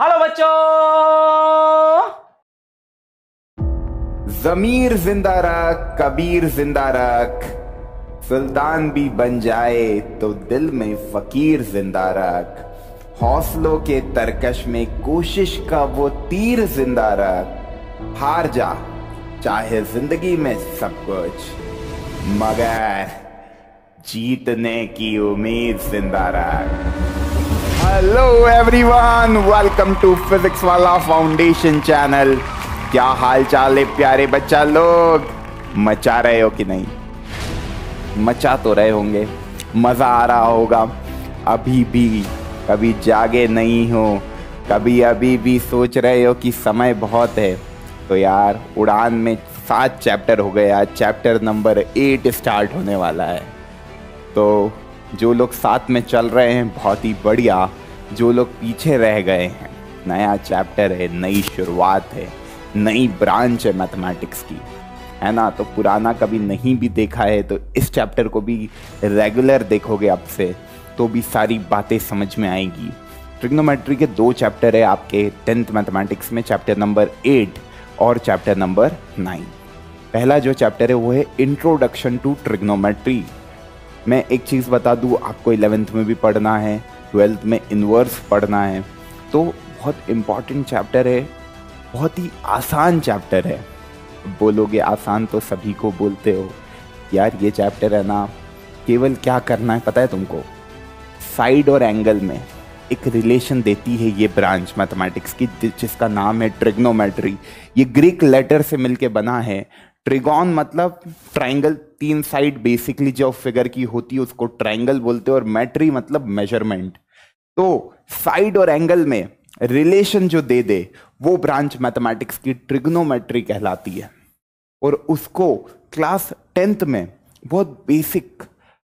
Hello बच्चों जमीर जिंदा रख कबीर जिंदा रख सुल्तान भी बन जाए तो दिल में फकीर जिंदा रख हौसलों के तरकश में कोशिश का वो तीर जिंदा रख हार जा चाहे जिंदगी में सब कुछ मगर जीतने की उम्मीद जिंदा रख hello everyone welcome to Physics Wallah foundation channel क्या हाल चाल है प्यारे बच्चा लोग मचा रहे हो कि नहीं मचा तो रहे होंगे मज़ा आ रहा होगा अभी भी कभी जागे नहीं हो कभी अभी भी सोच रहे हो कि समय बहुत है तो यार उड़ान में सात चैप्टर हो गया चैप्टर नंबर एट स्टार्ट होने वाला है तो जो लोग साथ में चल रहे हैं बहुत ही बढ़िया जो लोग पीछे रह गए हैं नया चैप्टर है नई शुरुआत है नई ब्रांच है मैथमेटिक्स की है ना तो पुराना कभी नहीं भी देखा है तो इस चैप्टर को भी रेगुलर देखोगे अब से तो भी सारी बातें समझ में आएंगी ट्रिग्नोमेट्री के दो चैप्टर है आपके टेंथ मैथमेटिक्स में चैप्टर नंबर एट और चैप्टर नंबर नाइन पहला जो चैप्टर है वो है इंट्रोडक्शन टू ट्रिग्नोमेट्री मैं एक चीज़ बता दूँ आपको इलेवेंथ में भी पढ़ना है ट्वेल्थ में इनवर्स पढ़ना है तो बहुत इम्पॉर्टेंट चैप्टर है बहुत ही आसान चैप्टर है बोलोगे आसान तो सभी को बोलते हो यार ये चैप्टर है ना केवल क्या करना है पता है तुमको साइड और एंगल में एक रिलेशन देती है ये ब्रांच मैथमेटिक्स की जिसका नाम है ट्रिग्नोमेट्री ये ग्रीक लेटर से मिलके बना है ट्रिगॉन मतलब ट्राइंगल तीन साइड बेसिकली जो फिगर की होती है उसको ट्राइंगल बोलते हैं और मैट्री मतलब मेजरमेंट तो साइड और एंगल में रिलेशन जो दे दे वो ब्रांच मैथमेटिक्स की ट्रिग्नोमेट्री कहलाती है और उसको क्लास टेंथ में बहुत बेसिक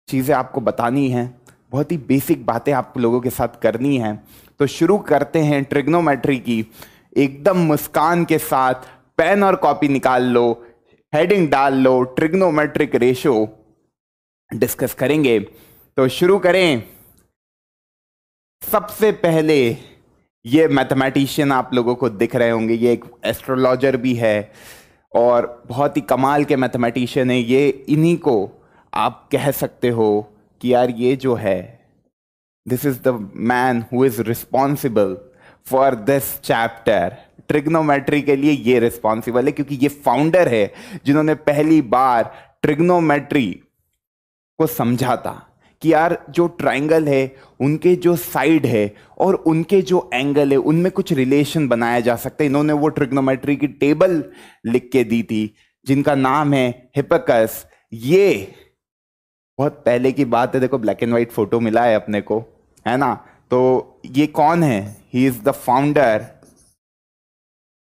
चीज़ें आपको बतानी हैं बहुत ही बेसिक बातें आप लोगों के साथ करनी हैं तो शुरू करते हैं ट्रिग्नोमेट्री की एकदम मुस्कान के साथ पेन और कॉपी निकाल लो हेडिंग डाल लो ट्रिग्नोमेट्रिक रेशो डिस्कस करेंगे तो शुरू करें सबसे पहले ये मैथमेटिशियन आप लोगों को दिख रहे होंगे ये एक एस्ट्रोलॉजर भी है और बहुत ही कमाल के मैथमेटिशियन है ये इन्हीं को आप कह सकते हो कि यार ये जो है this is the man who is responsible for this chapter trigonometry के लिए ये रिस्पॉन्सिबल है क्योंकि ये फाउंडर है जिन्होंने पहली बार ट्रिग्नोमेट्री को समझा था कि यार जो ट्राइंगल है उनके जो साइड है और उनके जो एंगल है उनमें कुछ रिलेशन बनाया जा सकता है इन्होंने वो ट्रिग्नोमेट्री की टेबल लिख के दी थी जिनका नाम है हिपकस ये बहुत पहले की बात है देखो ब्लैक एंड वाइट फोटो मिला है अपने को है ना तो ये कौन है he is the founder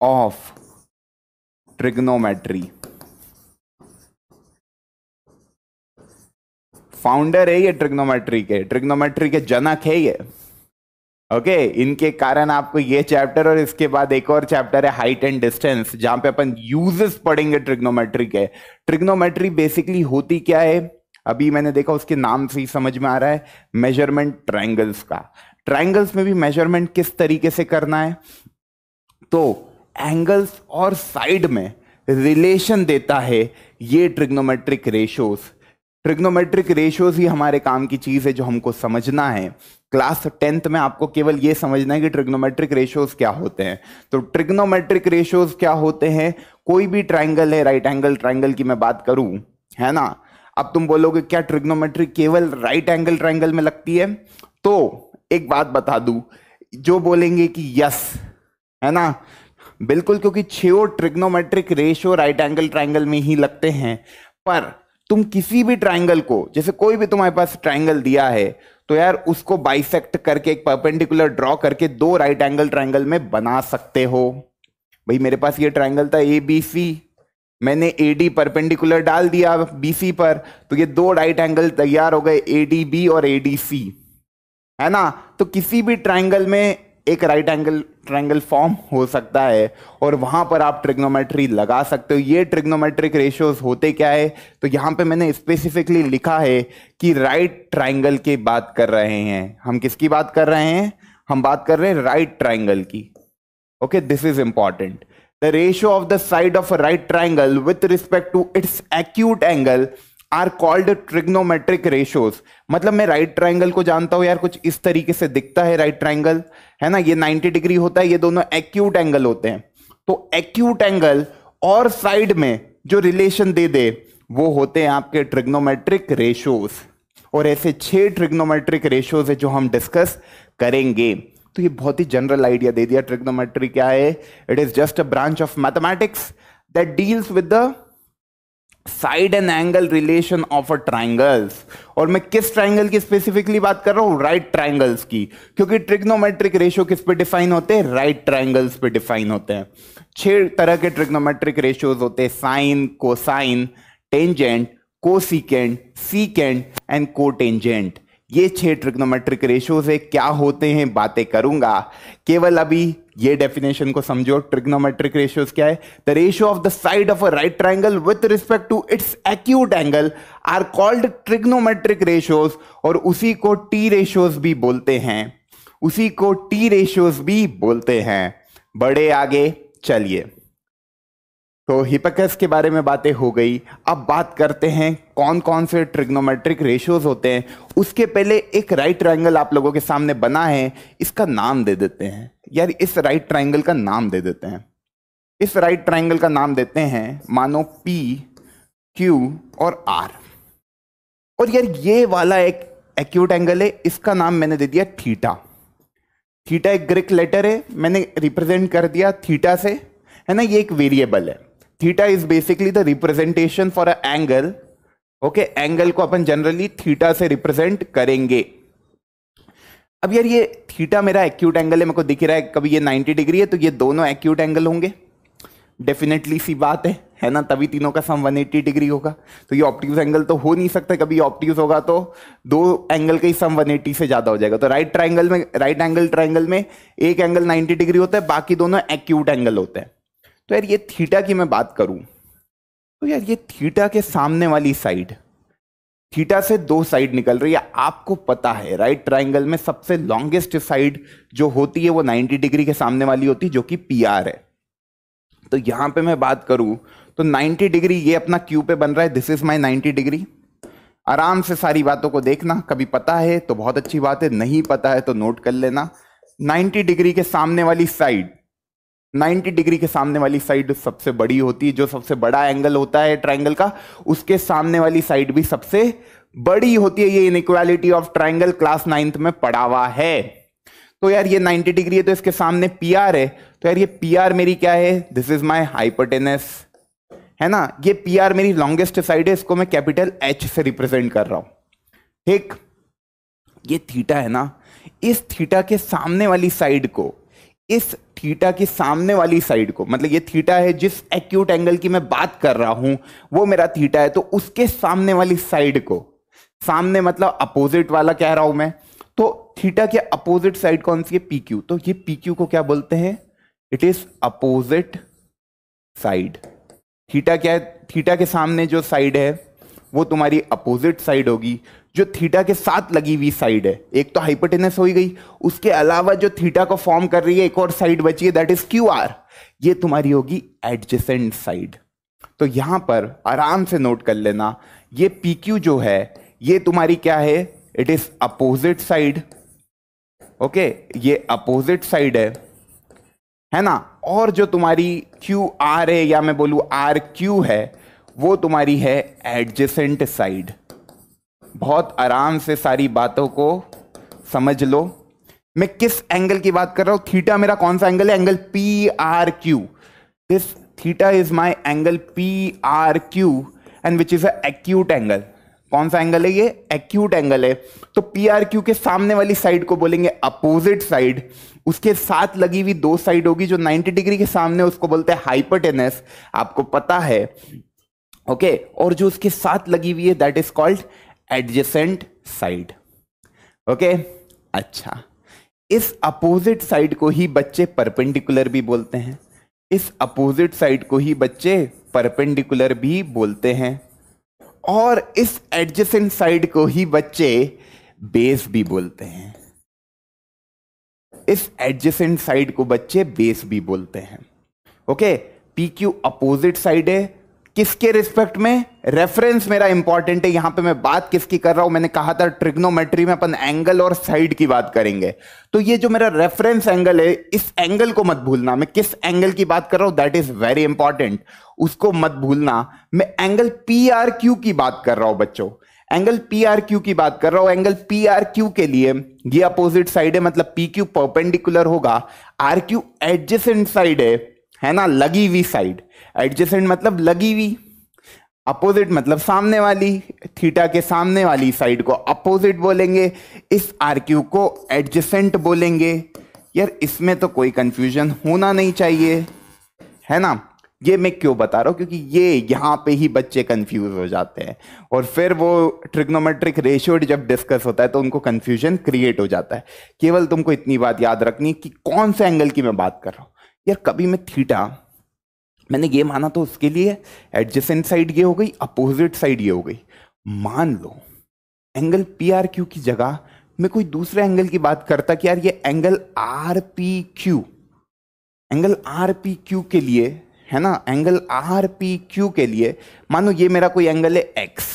of trigonometry founder है ये ट्रिग्नोमेट्री के ट्रिग्नोमेट्री के जनक है ये ओके इनके कारण आपको ये चैप्टर और इसके बाद एक और चैप्टर है हाइट एंड डिस्टेंस जहां पे अपन यूजेस पढ़ेंगे ट्रिग्नोमेट्री के ट्रिग्नोमेट्री बेसिकली होती क्या है अभी मैंने देखा उसके नाम से ही समझ में आ रहा है मेजरमेंट ट्राइंगल्स का ट्राइंगल्स में भी मेजरमेंट किस तरीके से करना है तो एंगल्स और साइड में रिलेशन देता है ये ट्रिग्नोमेट्रिक रेशोस ट्रिग्नोमेट्रिक रेशियोज ही हमारे काम की चीज़ है जो हमको समझना है क्लास टेंथ में आपको केवल ये समझना है कि ट्रिग्नोमेट्रिक रेशियोज क्या होते हैं तो ट्रिग्नोमेट्रिक रेशियोज क्या होते हैं कोई भी ट्राइंगल है राइट एंगल ट्राइंगल की मैं बात करूं है ना अब तुम बोलोगे क्या ट्रिग्नोमेट्रिक केवल राइट एंगल ट्राइंगल में लगती है तो एक बात बता दू जो बोलेंगे कि यस है ना बिल्कुल क्योंकि छो trigonometric ratio right angle triangle में ही लगते हैं पर तुम किसी भी ट्राइंगल को जैसे कोई भी तुम्हारे पास ट्राइंगल दिया है तो यार उसको बाइसेक्ट करके एक परपेंडिकुलर ड्रॉ करके दो राइट एंगल ट्राइंगल में बना सकते हो भाई मेरे पास ये ट्राइंगल था ए बी सी मैंने ए डी परपेंडिकुलर डाल दिया बी सी पर तो ये दो राइट एंगल तैयार हो गए ए डी बी और ए डी सी है ना तो किसी भी ट्राइंगल में एक राइट एंगल ट्रायंगल फॉर्म हो सकता है और वहां पर आप ट्रिग्नोमेट्री लगा सकते हो ये ट्रिग्नोमेट्रिक रेशियोज होते क्या है तो यहाँ पे मैंने स्पेसिफिकली लिखा है कि राइट ट्राइंगल की बात कर रहे हैं हम किसकी बात कर रहे हैं हम बात कर रहे हैं राइट ट्राइंगल की okay this is important the ratio of the side of a right triangle with respect to its acute angle are called trigonometric ratios मतलब मैं राइट ट्राइंगल को जानता हूँ यार कुछ इस तरीके से दिखता है राइट ट्राइंगल है ना ये 90 डिग्री होता है ये दोनों एक्यूट एंगल होते हैं तो एक्यूट एंगल और साइड में जो रिलेशन दे दे वो होते हैं आपके ट्रिग्नोमेट्रिक रेशियोज और ऐसे छह ट्रिग्नोमेट्रिक रेशियोज है जो हम डिस्कस करेंगे तो ये बहुत ही जनरल आइडिया दे दिया ट्रिग्नोमेट्री क्या है it is just a branch of mathematics that deals with the side and angle relation of a triangles और मैं किस ट्राइंगल की स्पेसिफिकली बात कर रहा हूँ राइट ट्राइंगल्स की क्योंकि ट्रिग्नोमेट्रिक रेशियो किस पे डिफाइन होते हैं राइट ट्राइंगल्स पे डिफाइन होते हैं छह तरह के ट्रिग्नोमेट्रिक रेशियोज होते हैं sine cosine tangent cosecant secant and cotangent ये छह ट्रिग्नोमेट्रिक रेशियोज है क्या होते हैं बातें करूंगा केवल अभी ये डेफिनेशन को समझो ट्रिग्नोमेट्रिक रेशियोज क्या है the ratio of the side of a right triangle with respect to its acute angle are called trigonometric ratios और उसी को टी रेशियोज भी बोलते हैं उसी को टी रेशियोज भी बोलते हैं बड़े आगे चलिए तो हिपकस के बारे में बातें हो गई अब बात करते हैं कौन कौन से ट्रिग्नोमेट्रिक रेशियोज होते हैं उसके पहले एक राइट ट्राइंगल आप लोगों के सामने बना है इसका नाम दे देते हैं यार इस राइट ट्राइंगल का नाम दे देते हैं इस राइट ट्राइंगल का नाम देते हैं मानो पी क्यू और आर और यार ये वाला एक एक्यूट एंगल है इसका नाम मैंने दे दिया थीटा थीटा एक ग्रिक लेटर है मैंने रिप्रेजेंट कर दिया थीटा से है ना ये एक वेरिएबल है theta is basically the representation for a angle okay angle को अपन जनरली थीटा से रिप्रेजेंट करेंगे अब यार ये थीटा मेरा एक्यूट एंगल है मेरे को दिख रहा है कभी ये 90 डिग्री है तो ये दोनों एक्यूट एंगल होंगे डेफिनेटली सी बात है है ना तभी तीनों का सम 180 डिग्री होगा तो ये ऑप्टिक्स एंगल तो हो नहीं सकता कभी ऑप्टिक्स होगा तो दो एंगल का ही सम 180 से ज़्यादा हो जाएगा तो राइट ट्राइंगल में राइट एंगल ट्राइंगल में एक एंगल 90 डिग्री होता है बाकी दोनों एक्यूट एंगल होते हैं तो यार ये थीटा की मैं बात करूं तो यार ये थीटा के सामने वाली साइड थीटा से दो साइड निकल रही है आपको पता है राइट ट्राइंगल में सबसे लॉन्गेस्ट साइड जो होती है वो 90 डिग्री के सामने वाली होती है जो कि पी आर है तो यहां पे मैं बात करूं तो 90 डिग्री ये अपना क्यू पे बन रहा है दिस इज माई 90 डिग्री आराम से सारी बातों को देखना कभी पता है तो बहुत अच्छी बात है नहीं पता है तो नोट कर लेना नाइन्टी डिग्री के सामने वाली साइड 90 डिग्री के सामने वाली साइड सबसे बड़ी होती है जो सबसे बड़ा एंगल होता है ट्राइंगल का उसके सामने वाली साइड भी सबसे बड़ी होती है ये inequality of triangle class ninth में पड़ा हुआ है तो यार ये 90 डिग्री है तो इसके सामने पी आर है तो यार ये पी आर मेरी क्या है दिस इज माई हाइपरटेनस है ना ये पी आर मेरी लॉन्गेस्ट साइड है इसको मैं कैपिटल एच से रिप्रेजेंट कर रहा हूं ठीक ये थीटा है ना इस थीटा के सामने वाली साइड को इस थीटा की सामने वाली साइड को मतलब ये थीटा है जिस एक्यूट एंगल की मैं बात कर रहा हूं वो मेरा थीटा है तो उसके सामने वाली साइड को सामने मतलब अपोजिट वाला कह रहा हूं मैं तो थीटा के अपोजिट साइड कौन सी है पी क्यू तो ये पी क्यू को क्या बोलते हैं it is opposite side theta क्या है थीटा के सामने जो साइड है वो तुम्हारी अपोजिट साइड होगी जो थीटा के साथ लगी हुई साइड है एक तो हाइपोटेनस हो गई उसके अलावा जो थीटा को फॉर्म कर रही है एक और साइड बची है दैट इज क्यू आर ये तुम्हारी होगी एडजेसेंट साइड तो यहां पर आराम से नोट कर लेना ये पी क्यू जो है ये तुम्हारी क्या है it is opposite side okay ये अपोजिट साइड है है ना और जो तुम्हारी क्यू आर है या मैं बोलू आर क्यू है वो तुम्हारी है एडजेसेंट साइड बहुत आराम से सारी बातों को समझ लो मैं किस एंगल की बात कर रहा हूँ थीटा मेरा कौन सा एंगल है angle P R Q this theta is my angle P R Q and which is acute angle कौन सा एंगल है ये एक्यूट एंगल है तो पी आर क्यू के सामने वाली साइड को बोलेंगे अपोजिट साइड उसके साथ लगी हुई दो साइड होगी जो 90 डिग्री के सामने उसको बोलते हैं हाइपरटेनस आपको पता है ओके okay, और जो उसके साथ लगी हुई है that is called adjacent side okay अच्छा इस अपोजिट साइड को ही बच्चे परपेंडिकुलर भी बोलते हैं इस अपोजिट साइड को ही बच्चे परपेंडिकुलर भी बोलते हैं और इस एडजेसेंट साइड को ही बच्चे बेस भी बोलते हैं इस एडजेसेंट साइड को बच्चे बेस भी बोलते हैं okay P Q opposite side है किसके रिस्पेक्ट में रेफरेंस मेरा इंपॉर्टेंट है यहां पे मैं बात किसकी कर रहा हूं मैंने कहा था ट्रिग्नोमेट्री में अपन एंगल और साइड की बात करेंगे तो ये जो मेरा रेफरेंस एंगल है इस एंगल को मत भूलना मैं किस एंगल की बात कर रहा हूं दैट इज वेरी इंपॉर्टेंट उसको मत भूलना मैं एंगल पी आर क्यू की बात कर रहा हूं बच्चों एंगल पी आर क्यू की बात कर रहा हूं एंगल पी आर क्यू के लिए ये अपोजिट साइड है मतलब पी क्यू परपेंडिकुलर होगा आर क्यू एडजेसेंट साइड है है ना लगी हुई साइड एडजेसेंट मतलब लगी हुई अपोजिट मतलब सामने वाली थीटा के सामने वाली साइड को अपोजिट बोलेंगे इस आर क्यू को एडजेसेंट बोलेंगे यार इसमें तो कोई कंफ्यूजन होना नहीं चाहिए है ना ये मैं क्यों बता रहा हूं क्योंकि ये यहां पे ही बच्चे कंफ्यूज हो जाते हैं और फिर वो ट्रिग्नोमेट्रिक रेशियो जब डिस्कस होता है तो उनको कंफ्यूजन क्रिएट हो जाता है केवल तुमको इतनी बात याद रखनी कि कौन से एंगल की मैं बात कर रहा हूं यार कभी मैं थीटा मैंने ये माना तो उसके लिए एडजेसेंट साइड ये हो गई अपोजिट साइड ये हो गई मान लो एंगल पी आर क्यू की जगह मैं कोई दूसरे एंगल की बात करता कि यार ये angle R P Q angle R P Q के लिए है ना एंगल आर पी क्यू के लिए मानो ये मेरा कोई एंगल है एक्स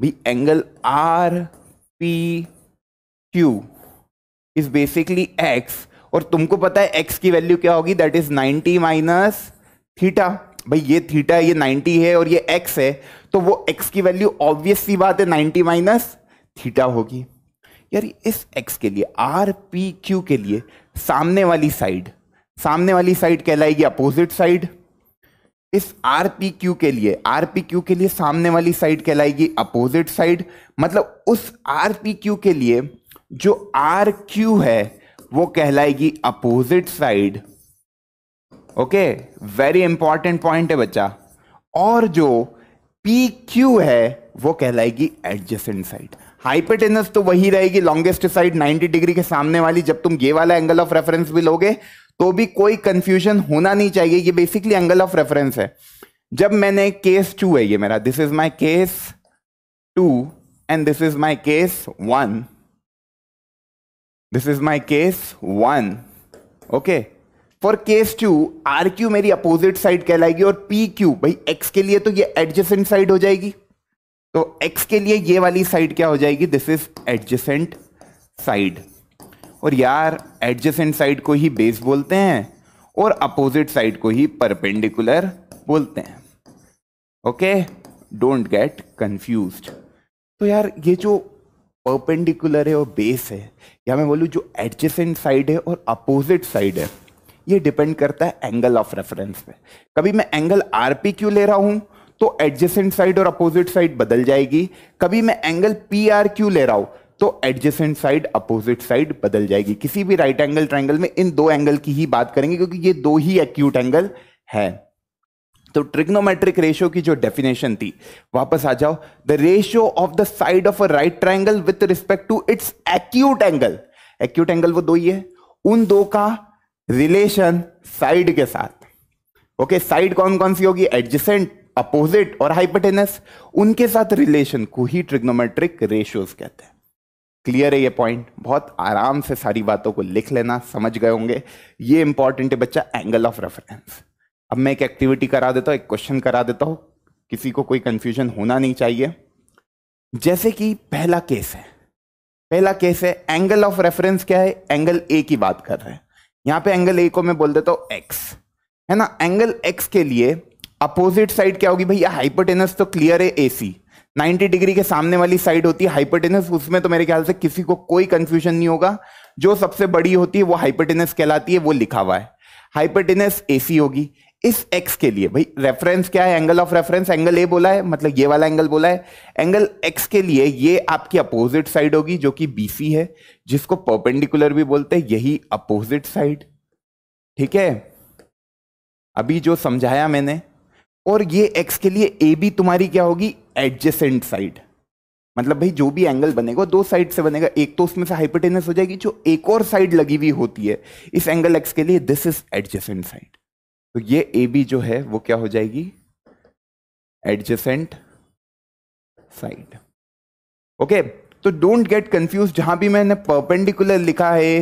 भी angle R P Q is basically X और तुमको पता है एक्स की वैल्यू क्या होगी दैट इज 90 माइनस थीटा भाई ये थीटा ये 90 है और ये एक्स है तो वो एक्स की वैल्यू ऑब्वियस सी बात है 90 माइनस थीटा होगी यार इस एक्स के लिए आर पी क्यू के लिए सामने वाली साइड सामने वाली साइड कहलाएगी अपोजिट साइड इस आर पी क्यू के लिए आर पी क्यू के लिए सामने वाली साइड कहलाएगी अपोजिट साइड मतलब उस आर पी क्यू के लिए जो आर क्यू है वो कहलाएगी opposite side okay very important point है बच्चा और जो पी क्यू है वो कहलाएगी एडजेसेंट साइड हाइपेटेनस तो वही रहेगी लॉन्गेस्ट साइड 90 डिग्री के सामने वाली जब तुम ये वाला एंगल ऑफ रेफरेंस भी लोगे तो भी कोई कंफ्यूजन होना नहीं चाहिए ये बेसिकली एंगल ऑफ रेफरेंस है जब मैंने केस टू है ये मेरा this is my case two and this is my case one this is my case one okay for case two R Q मेरी अपोजिट साइड कहलाएगी और पी क्यू भाई एक्स के लिए तो ये एडजेसेंट साइड हो जाएगी तो एक्स के लिए ये वाली साइड क्या हो जाएगी दिस इज एडजेसेंट साइड और यार एडजेसेंट साइड को ही बेस बोलते हैं और अपोजिट साइड को ही परपेंडिकुलर बोलते हैं ओके डोंट गेट कंफ्यूज तो यार ये जो परपेंडिकुलर है और बेस है या मैं बोलूँ जो एडजेसेंट साइड है और अपोजिट साइड है ये डिपेंड करता है एंगल ऑफ रेफरेंस पे कभी मैं एंगल आर पी क्यू ले रहा हूँ तो एडजेसेंट साइड और अपोजिट साइड बदल जाएगी कभी मैं एंगल पी आर क्यू ले रहा हूँ तो एडजेसेंट साइड अपोजिट साइड बदल जाएगी किसी भी राइट एंगल ट्राइंगल में इन दो एंगल की ही बात करेंगे क्योंकि ये दो ही एक्यूट एंगल है तो ट्रिग्नोमेट्रिक रेशियो की जो डेफिनेशन थी वापस आ जाओ the ratio of the side of a right triangle with respect to its acute angle acute angle वो दो ही है उन दो का रिलेशन साइड के साथ ओके okay, साइड कौन कौन सी होगी एडजेसेंट अपोजिट और हाइपटेनस उनके साथ रिलेशन को ही ट्रिग्नोमेट्रिक रेशियोज कहते हैं क्लियर है ये पॉइंट बहुत आराम से सारी बातों को लिख लेना समझ गए होंगे ये इंपॉर्टेंट है बच्चा एंगल ऑफ रेफरेंस अब मैं एक एक्टिविटी करा देता हूँ एक क्वेश्चन करा देता हूँ किसी को कोई कंफ्यूजन होना नहीं चाहिए जैसे कि पहला केस है पहला केस है एंगल ऑफ रेफरेंस क्या है एंगल ए की बात कर रहे हैं यहाँ पे एंगल ए को मैं बोल देता हूँ एक्स है ना एंगल एक्स के लिए अपोजिट साइड क्या होगी भैया हाइपोटेनस तो क्लियर है ए सी 90 डिग्री के सामने वाली साइड होती है हाइपोटेनस उसमें तो मेरे ख्याल से किसी को कोई कंफ्यूजन नहीं होगा जो सबसे बड़ी होती है वो हाइपोटेनस कहलाती है वो लिखा हुआ है हाइपोटेनस ए सी होगी इस एक्स के लिए भाई रेफरेंस क्या है angle of reference angle A बोला है मतलब ये वाला एंगल बोला है एंगल एक्स के लिए ये आपकी अपोजिट साइड होगी जो कि बीसी है जिसको परपेंडिकुलर भी बोलते हैं यही अपोजिट साइड ठीक है अभी जो समझाया मैंने और ये एक्स के लिए ए बी तुम्हारी क्या होगी एडजेसेंट साइड मतलब भाई जो भी एंगल बनेगा दो साइड से बनेगा एक तो उसमें से हाइपोटेनस हो जाएगी जो एक और साइड लगी हुई होती है इस एंगल एक्स के लिए दिस इज एडजेसेंट साइड तो ये ए बी जो है वो क्या हो जाएगी एडजेसेंट साइड ओके तो डोंट गेट कंफ्यूज जहां भी मैंने परपेंडिकुलर लिखा है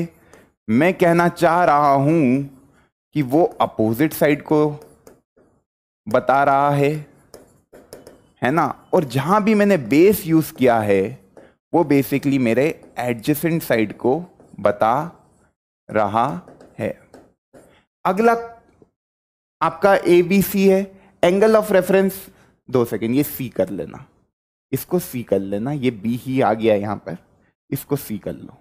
मैं कहना चाह रहा हूं कि वो अपोजिट साइड को बता रहा है है ना और जहां भी मैंने बेस यूज किया है वो बेसिकली मेरे एडजेसेंट साइड को बता रहा है अगला आपका ए बी सी है एंगल ऑफ रेफरेंस दो सेकेंड ये सी कर लेना इसको सी कर लेना ये बी ही आ गया यहां पर इसको सी कर लो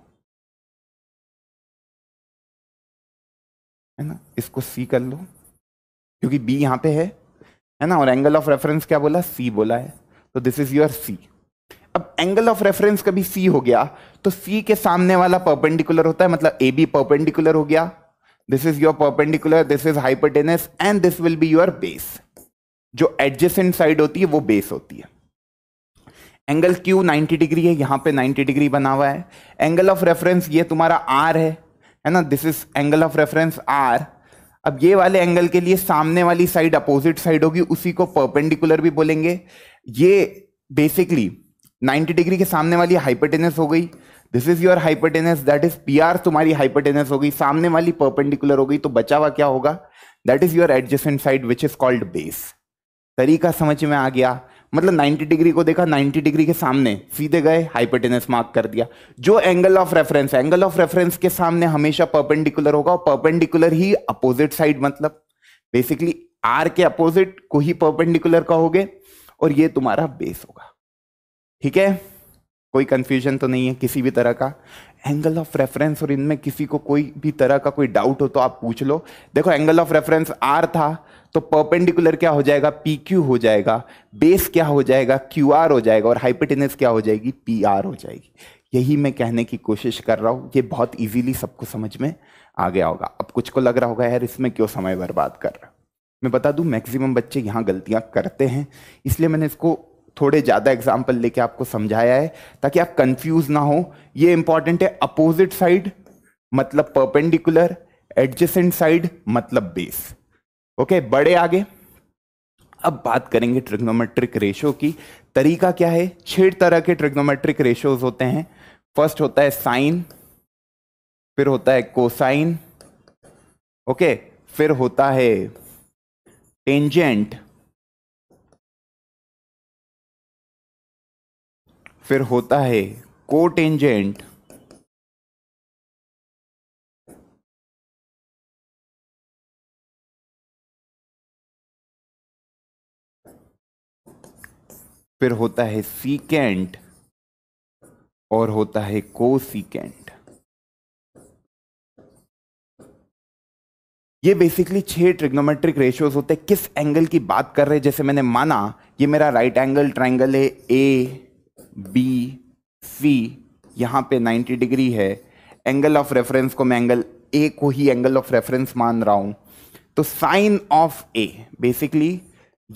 है ना इसको सी कर लो क्योंकि बी यहां पे है है ना और एंगल ऑफ रेफरेंस क्या बोला सी बोला है तो दिस इज योर सी अब एंगल ऑफ रेफरेंस कभी सी हो गया तो सी के सामने वाला परपेंडिकुलर होता है मतलब ए बी परपेंडिकुलर हो गया this is your perpendicular this is hypotenuse and this will be your base जो एडजेसेंट साइड होती है वो बेस होती है एंगल क्यू 90 डिग्री है यहां पे 90 डिग्री बना हुआ है एंगल ऑफ रेफरेंस ये तुम्हारा आर है है ना this is angle of reference R अब ये वाले एंगल के लिए सामने वाली साइड अपोजिट साइड होगी उसी को परपेंडिकुलर भी बोलेंगे ये बेसिकली 90 डिग्री के सामने वाली हाइपरटेनस हो गई this is your hypotenuse that is P R तुम्हारी हाइपरटेनस होगी सामने वाली परपेंडिकुलर होगी तो बचा हुआ क्या होगा that is your adjacent side which is called base तरीका समझ में आ गया मतलब 90 डिग्री को देखा 90 डिग्री के सामने सीधे गए हाइपरटेनस मार्क कर दिया जो angle of reference angle of reference के सामने हमेशा परपेंडिकुलर होगा और परपेंडिकुलर ही अपोजिट साइड मतलब बेसिकली आर के अपोजिट को ही परपेंडिकुलर कहोगे और ये तुम्हारा बेस होगा ठीक है कोई कन्फ्यूजन तो नहीं है किसी भी तरह का एंगल ऑफ रेफरेंस और इनमें किसी को कोई भी तरह का कोई डाउट हो तो आप पूछ लो देखो एंगल ऑफ रेफरेंस आर था तो परपेंडिकुलर क्या हो जाएगा पी क्यू हो जाएगा बेस क्या हो जाएगा क्यू आर हो जाएगा और हाइपोटेनस क्या हो जाएगी पी आर हो जाएगी यही मैं कहने की कोशिश कर रहा हूँ ये बहुत ईजिली सबको समझ में आ गया होगा अब कुछ को लग रहा होगा यार इसमें क्यों समय बर्बाद कर रहा मैं बता दूं मैक्सिमम बच्चे यहाँ गलतियाँ करते हैं इसलिए मैंने इसको थोड़े ज़्यादा एग्जाम्पल लेके आपको समझाया है ताकि आप कंफ्यूज ना हो ये इंपॉर्टेंट है अपोजिट साइड मतलब परपेंडिकुलर एडजेसेंट साइड मतलब बेस ओके बड़े आगे अब बात करेंगे ट्रिग्नोमेट्रिक रेशो की तरीका क्या है छह तरह के ट्रिग्नोमेट्रिक रेशोज होते हैं फर्स्ट होता है साइन फिर होता है कोसाइन ओके फिर होता है टेंजेंट फिर होता है कोटेंजेंट फिर होता है सीकेंट और होता है को सीकेंट ये बेसिकली छह ट्रिग्नोमेट्रिक रेशियोज होते हैं किस एंगल की बात कर रहे हैं जैसे मैंने माना ये मेरा राइट एंगल ट्राइंगल है ए बी सी यहाँ पे 90 डिग्री है एंगल ऑफ रेफरेंस को मैं एंगल ए को ही एंगल ऑफ रेफरेंस मान रहा हूँ तो साइन ऑफ ए बेसिकली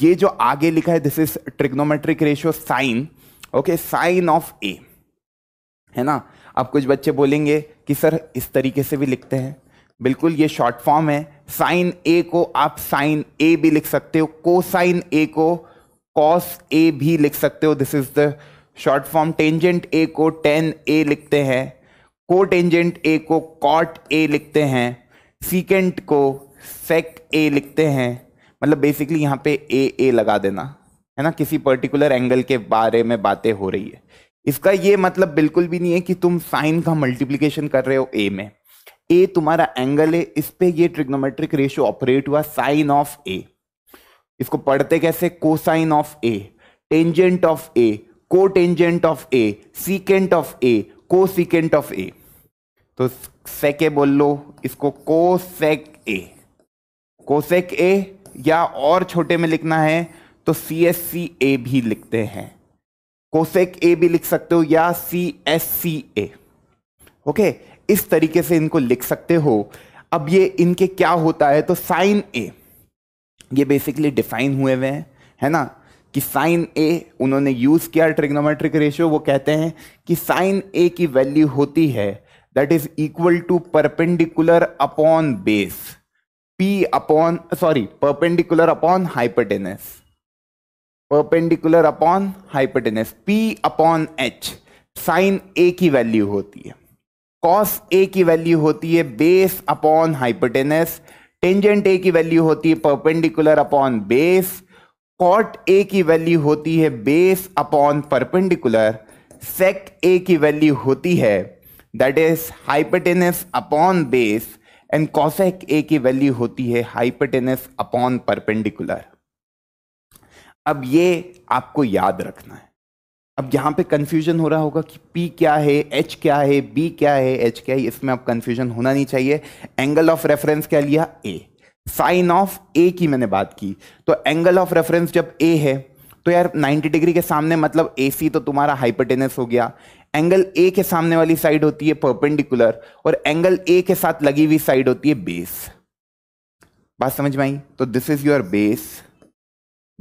ये जो आगे लिखा है this is trigonometric ratio sine okay sine of A है ना अब कुछ बच्चे बोलेंगे कि सर इस तरीके से भी लिखते हैं बिल्कुल ये शॉर्ट फॉर्म है साइन ए को आप साइन ए भी लिख सकते हो को साइन ए को कॉस ए भी लिख सकते हो this is the short form tangent A को टेन ए लिखते हैं को टेंजेंट ए को कॉट ए लिखते हैं सीकेंट को सेक ए लिखते हैं मतलब बेसिकली यहाँ पे ए ए लगा देना है ना किसी पर्टिकुलर एंगल के बारे में बातें हो रही है इसका ये मतलब बिल्कुल भी नहीं है कि तुम साइन का मल्टीप्लीकेशन कर रहे हो ए में ए तुम्हारा एंगल है इस पर यह ट्रिग्नोमेट्रिक रेशियो ऑपरेट हुआ साइन ऑफ ए इसको पढ़ते कैसे cosine of A tangent of A cotangent of A secant of A cosecant of ए तो सेके बोल लो इसको कोसेक ए कोसेक ए या और छोटे में लिखना है तो सी एस सी ए भी लिखते हैं कोसेक ए भी लिख सकते हो या सी एस सी ए ओके इस तरीके से इनको लिख सकते हो अब ये इनके क्या होता है तो साइन ए ये बेसिकली डिफाइन हुए हुए हैं है ना कि साइन ए उन्होंने यूज किया ट्रिग्नोमेट्रिक रेशियो वो कहते हैं कि साइन ए की वैल्यू होती है that is equal to perpendicular upon base P upon sorry perpendicular upon hypotenuse perpendicular upon hypotenuse P upon H sine A की वैल्यू होती है कॉस ए की वैल्यू होती है base upon hypotenuse tangent A की value होती है perpendicular upon base cot A की वैल्यू होती है base upon perpendicular sec A की वैल्यू होती है that is hypotenuse upon base and cosec A की वैल्यू होती है हाइपटेनस अपॉन परपेंडिकुलर अब ये आपको याद रखना है अब यहां पे कंफ्यूजन हो रहा होगा कि पी क्या है एच क्या है बी क्या है एच क्या है इसमें अब कंफ्यूजन होना नहीं चाहिए एंगल ऑफ रेफरेंस क्या लिया ए साइन ऑफ ए की मैंने बात की तो एंगल ऑफ रेफरेंस जब ए है तो यार 90 डिग्री के सामने मतलब ए सी तो तुम्हारा हाइपरटेनस हो गया एंगल ए के सामने वाली साइड होती है परपेंडिकुलर और एंगल ए के साथ लगी हुई साइड होती है बेस बात समझ में आई तो this is your base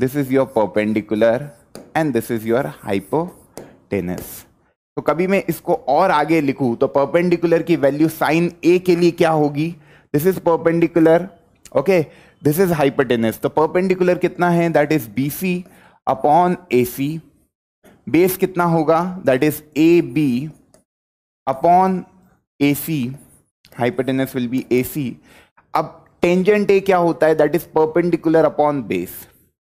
this is your perpendicular and this is your hypotenuse तो कभी मैं इसको और आगे लिखूं तो परपेंडिकुलर की वैल्यू साइन ए के लिए क्या होगी this is perpendicular okay this is hypotenuse तो परपेंडिकुलर कितना है that is B C upon A C base कितना होगा that is A B upon A C hypotenuse will be A C अब टेंजेंट ए क्या होता है that is perpendicular upon base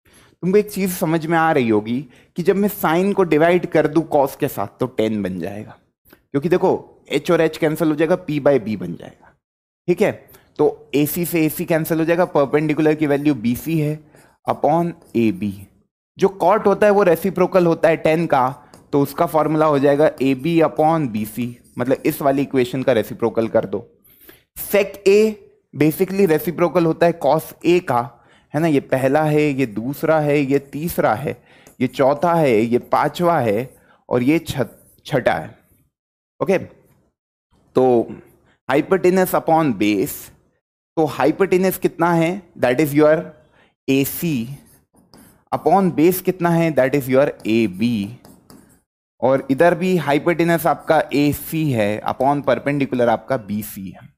तुमको एक चीज समझ में आ रही होगी कि जब मैं साइन को डिवाइड कर दू कॉस के साथ तो टेन बन जाएगा क्योंकि देखो एच और एच कैंसिल हो जाएगा पी बाय बी बन जाएगा ठीक है तो ए सी से ए सी कैंसिल हो जाएगा परपेंडिकुलर की वैल्यू बी सी है अपॉन ए बी जो कॉट होता है वो रेसिप्रोकल होता है टेन का तो उसका फॉर्मूला हो जाएगा A B upon B C मतलब इस वाली इक्वेशन का रेसिप्रोकल कर दो सेक ए बेसिकली रेसिप्रोकल होता है कॉस ए का है ना ये पहला है ये दूसरा है ये तीसरा है ये चौथा है ये पांचवा है और ये छठा है ओके तो हाइपरटेनस अपॉन बेस तो हाइपरटेनस कितना है that is your A C upon base कितना है that is your A B और इधर भी हाइपरटेनस आपका ए सी है अपॉन परपेंडिकुलर आपका बी सी है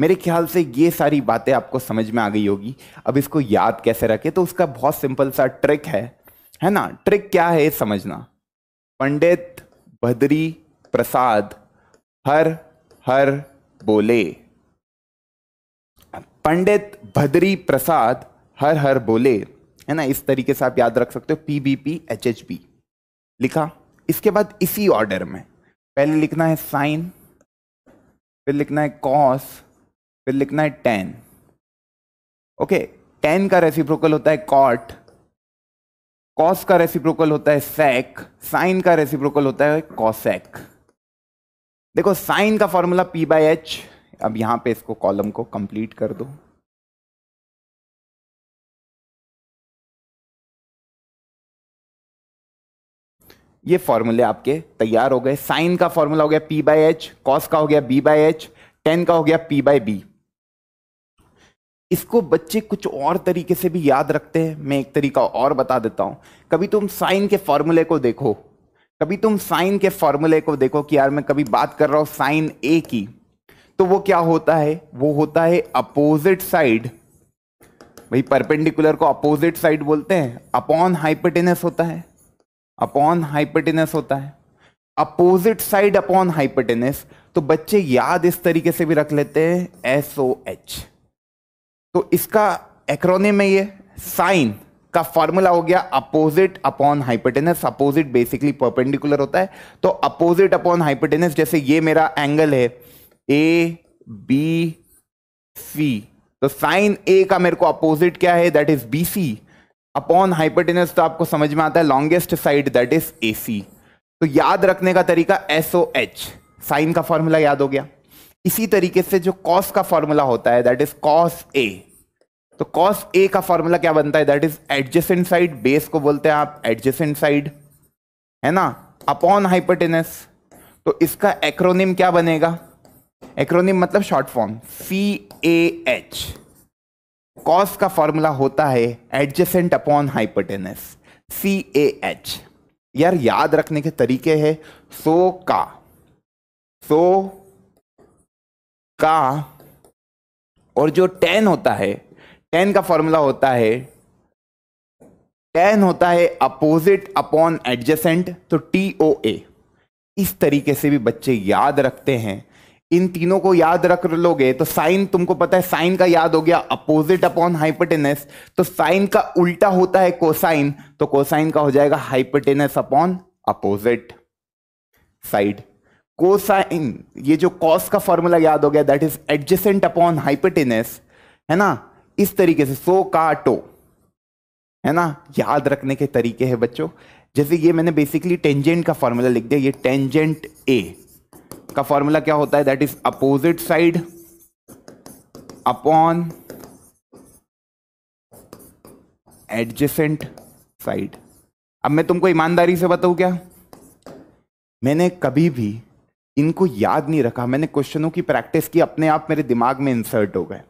मेरे ख्याल से ये सारी बातें आपको समझ में आ गई होगी अब इसको याद कैसे रखें तो उसका बहुत सिंपल सा ट्रिक है है ना ट्रिक क्या है समझना पंडित भद्री प्रसाद हर हर बोले पंडित भद्री प्रसाद हर हर बोले है ना इस तरीके से आप याद रख सकते हो P B P H H B लिखा इसके बाद इसी ऑर्डर में पहले लिखना है साइन फिर लिखना है कॉस फिर लिखना है टेन ओके टेन का रेसिप्रोकल होता है कॉट कॉस का रेसिप्रोकल होता है सेक साइन का रेसिप्रोकल होता है कॉसेक देखो साइन का फॉर्मूला पी बाई एच अब यहाँ पे इसको कॉलम को कंप्लीट कर दो ये फॉर्मूले आपके तैयार हो गए साइन का फॉर्मूला हो गया पी बाई एच कॉस का हो गया बी बाई एच टेन का हो गया पी बाई बी इसको बच्चे कुछ और तरीके से भी याद रखते हैं मैं एक तरीका और बता देता हूं कभी तुम साइन के फॉर्मूले को देखो कभी तुम साइन के फॉर्मूले को देखो कि यार मैं कभी बात कर रहा हूं साइन ए की तो वो क्या होता है वो होता है अपोजिट साइड भाई परपेंडिकुलर को अपोजिट साइड बोलते हैं अपॉन हाइपटेनस होता है अपॉन हाइपटेनस होता है अपोजिट साइड अपॉन हाइपटेनस तो बच्चे याद इस तरीके से भी रख लेते हैं एस ओ एच तो इसका एक्रोनिम है ये साइन का फॉर्मूला हो गया opposite upon hypotenuse opposite basically perpendicular होता है तो अपोजिट अपॉन हाइपटेनस जैसे ये मेरा एंगल है ए बी सी तो साइन ए का मेरे को अपोजिट क्या है that is B C upon hypotenuse तो आपको समझ में आता है longest side that is A C तो याद रखने का तरीका एस ओ एच साइन का फॉर्मूला याद हो गया इसी तरीके से जो कॉस का फॉर्मूला होता है दैट इज कॉस ए तो कॉस ए का फॉर्मूला क्या बनता है that is adjacent side base को बोलते हैं आप एडजेसेंट साइड है ना अपॉन हाइपोटेनस तो इसका एक्रोनिम क्या बनेगा एक्रोनिम मतलब short form C A H cos का फॉर्मूला होता है adjacent upon hypotenuse C A H यार याद रखने के तरीके है सो का सो का और जो टेन होता है टेन का फॉर्मूला होता है टेन होता है अपोजिट अपॉन एडजेसेंट तो टी ओ ए इस तरीके से भी बच्चे याद रखते हैं इन तीनों को याद रख लोगे तो साइन तुमको पता है साइन का याद हो गया अपोजिट अपॉन हाइपोटेनस तो साइन का उल्टा होता है कोसाइन तो कोसाइन का हो जाएगा hypotenuse upon opposite side cosine ये जो कॉस का फॉर्मूला याद हो गया that is adjacent upon hypotenuse है ना इस तरीके से सो का टो तो, है ना याद रखने के तरीके हैं बच्चों जैसे ये मैंने बेसिकली टेंजेंट का फॉर्मूला लिख दिया ये टेंजेंट ए का फॉर्मूला क्या होता है that is opposite side upon adjacent side अब मैं तुमको ईमानदारी से बताऊं क्या मैंने कभी भी इनको याद नहीं रखा मैंने क्वेश्चनों की प्रैक्टिस की अपने आप मेरे दिमाग में इंसर्ट हो गए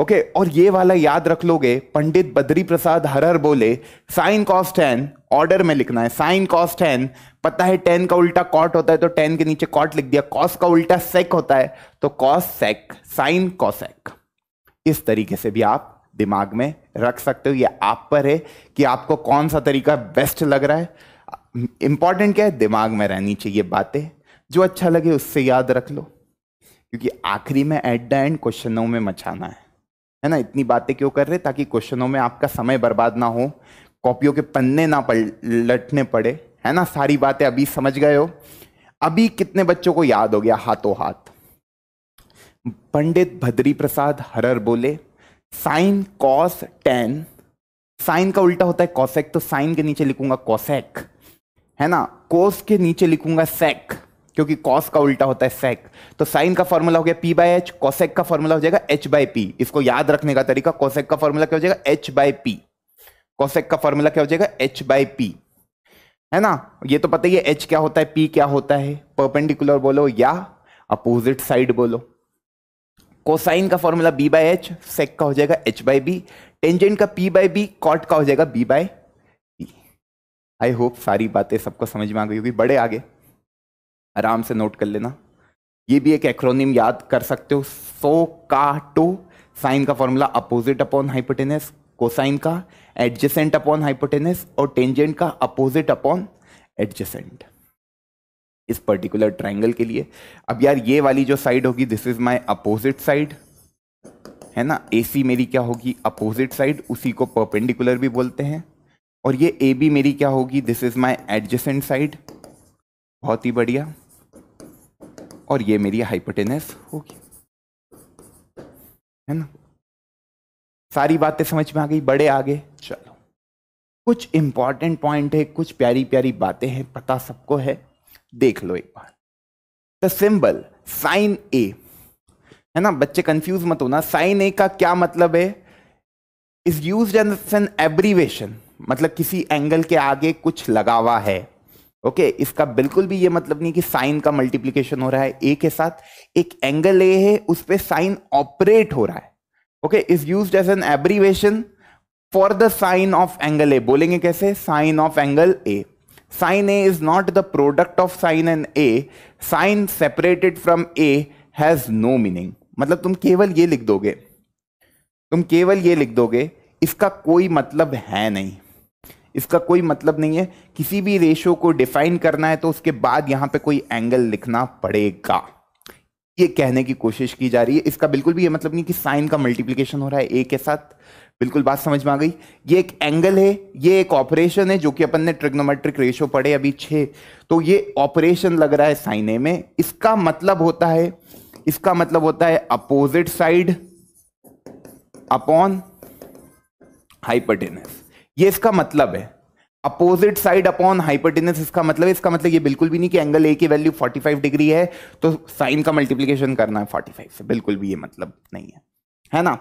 ओके okay, और ये वाला याद रख लोगे पंडित बद्री प्रसाद हरहर बोले साइन कॉस टेन ऑर्डर में लिखना है साइन कॉस टेन पता है टेन का उल्टा कॉट होता है तो टेन के नीचे कॉट लिख दिया कॉस का उल्टा सेक होता है तो कॉस सेक साइन कॉसेक इस तरीके से भी आप दिमाग में रख सकते हो ये आप पर है कि आपको कौन सा तरीका बेस्ट लग रहा है इंपॉर्टेंट क्या है दिमाग में रहनी चाहिए बातें जो अच्छा लगे उससे याद रख लो क्योंकि आखिरी में एट द एंड क्वेश्चनों में मचाना है है ना इतनी बातें क्यों कर रहे ताकि क्वेश्चनों में आपका समय बर्बाद ना हो कॉपियों के पन्ने ना लटने पड़े है ना सारी बातें अभी समझ गए हो अभी कितने बच्चों को याद हो गया हाथों हाथ पंडित भद्री प्रसाद हरर बोले साइन कॉस टेन साइन का उल्टा होता है कॉसेक तो साइन के नीचे लिखूंगा कॉसेक है ना कोस के नीचे लिखूंगा सेक क्योंकि कॉस का उल्टा होता है सेक तो साइन का फॉर्मूला हो गया पी बाय एच कॉसेक का फॉर्मूला हो जाएगा एच बाय पी इसको याद रखने का तरीका कॉसेक का फॉर्मूला क्या हो जाएगा एच बाय पी कॉसेक का फॉर्मूला क्या हो जाएगा एच बाय पी है ना ये तो पता ही है एच क्या होता है पी क्या होता है परपेंडिकुलर बोलो या अपोजिट साइड बोलो कोसाइन का formula B by H sec का हो जाएगा एच बाय बी टेंजेंट का पी बाय बी कॉट का हो जाएगा B by P I hope सारी बातें सबको समझ में आ गई होगी बड़े आगे आराम से नोट कर लेना ये भी एक एक्रोनिम याद कर सकते हो सो का टो साइन का formula opposite upon hypotenuse cosine का एडजेसेंट अपॉन हाइपोटेनस और टेंजेंट का अपोजिट अपॉन एडजेसेंट इस पर्टिकुलर ट्राइंगल के लिए अब यार ये वाली जो साइड होगी this is my opposite side है ना ए मेरी क्या होगी अपोजिट साइड उसी को परपेंडिकुलर भी बोलते हैं और ये ए बी मेरी क्या होगी this is my adjacent side बहुत ही बढ़िया और ये मेरी हाइपोटेनस होगी है ना सारी बातें समझ में आ गई बड़े आगे चलो कुछ इंपॉर्टेंट पॉइंट है कुछ प्यारी प्यारी बातें हैं पता सबको है देख लो एक बार द सिंबल साइन ए है ना बच्चे कंफ्यूज मत होना साइन ए का क्या मतलब है इज यूज एन एब्रीवेशन मतलब किसी एंगल के आगे कुछ लगा हुआ है ओके okay, इसका बिल्कुल भी ये मतलब नहीं कि साइन का मल्टीप्लीकेशन हो रहा है ए के साथ एक एंगल ए है उस पर साइन ऑपरेट हो रहा है okay is use as an abbreviation for the sine of angle A बोलेंगे कैसे sine of angle A sine A is not the product of sine and A sine separated from A has no meaning मतलब तुम केवल ये लिख दोगे तुम केवल ये लिख दोगे इसका कोई मतलब है नहीं इसका कोई मतलब नहीं है किसी भी रेशो को डिफाइन करना है तो उसके बाद यहां पे कोई एंगल लिखना पड़ेगा ये कहने की कोशिश की जा रही है इसका बिल्कुल भी ये मतलब नहीं कि साइन का मल्टीप्लीकेशन हो रहा है ए के साथ बिल्कुल बात समझ में आ गई ये एक एंगल है ये एक ऑपरेशन है जो कि अपन ने ट्रिग्नोमेट्रिक रेशो पढ़े अभी छे तो ये ऑपरेशन लग रहा है साइन ए में इसका मतलब होता है इसका मतलब होता है अपोजिट साइड अपॉन हाइपरटेनस ये इसका मतलब है अपोजिट साइड अपॉन हाइपरटेनस इसका मतलब इसका मतलब ये बिल्कुल भी नहीं कि एंगल ए की वैल्यू 45 डिग्री है तो साइन का मल्टीप्लीकेशन करना है 45 से बिल्कुल भी ये मतलब नहीं है है ना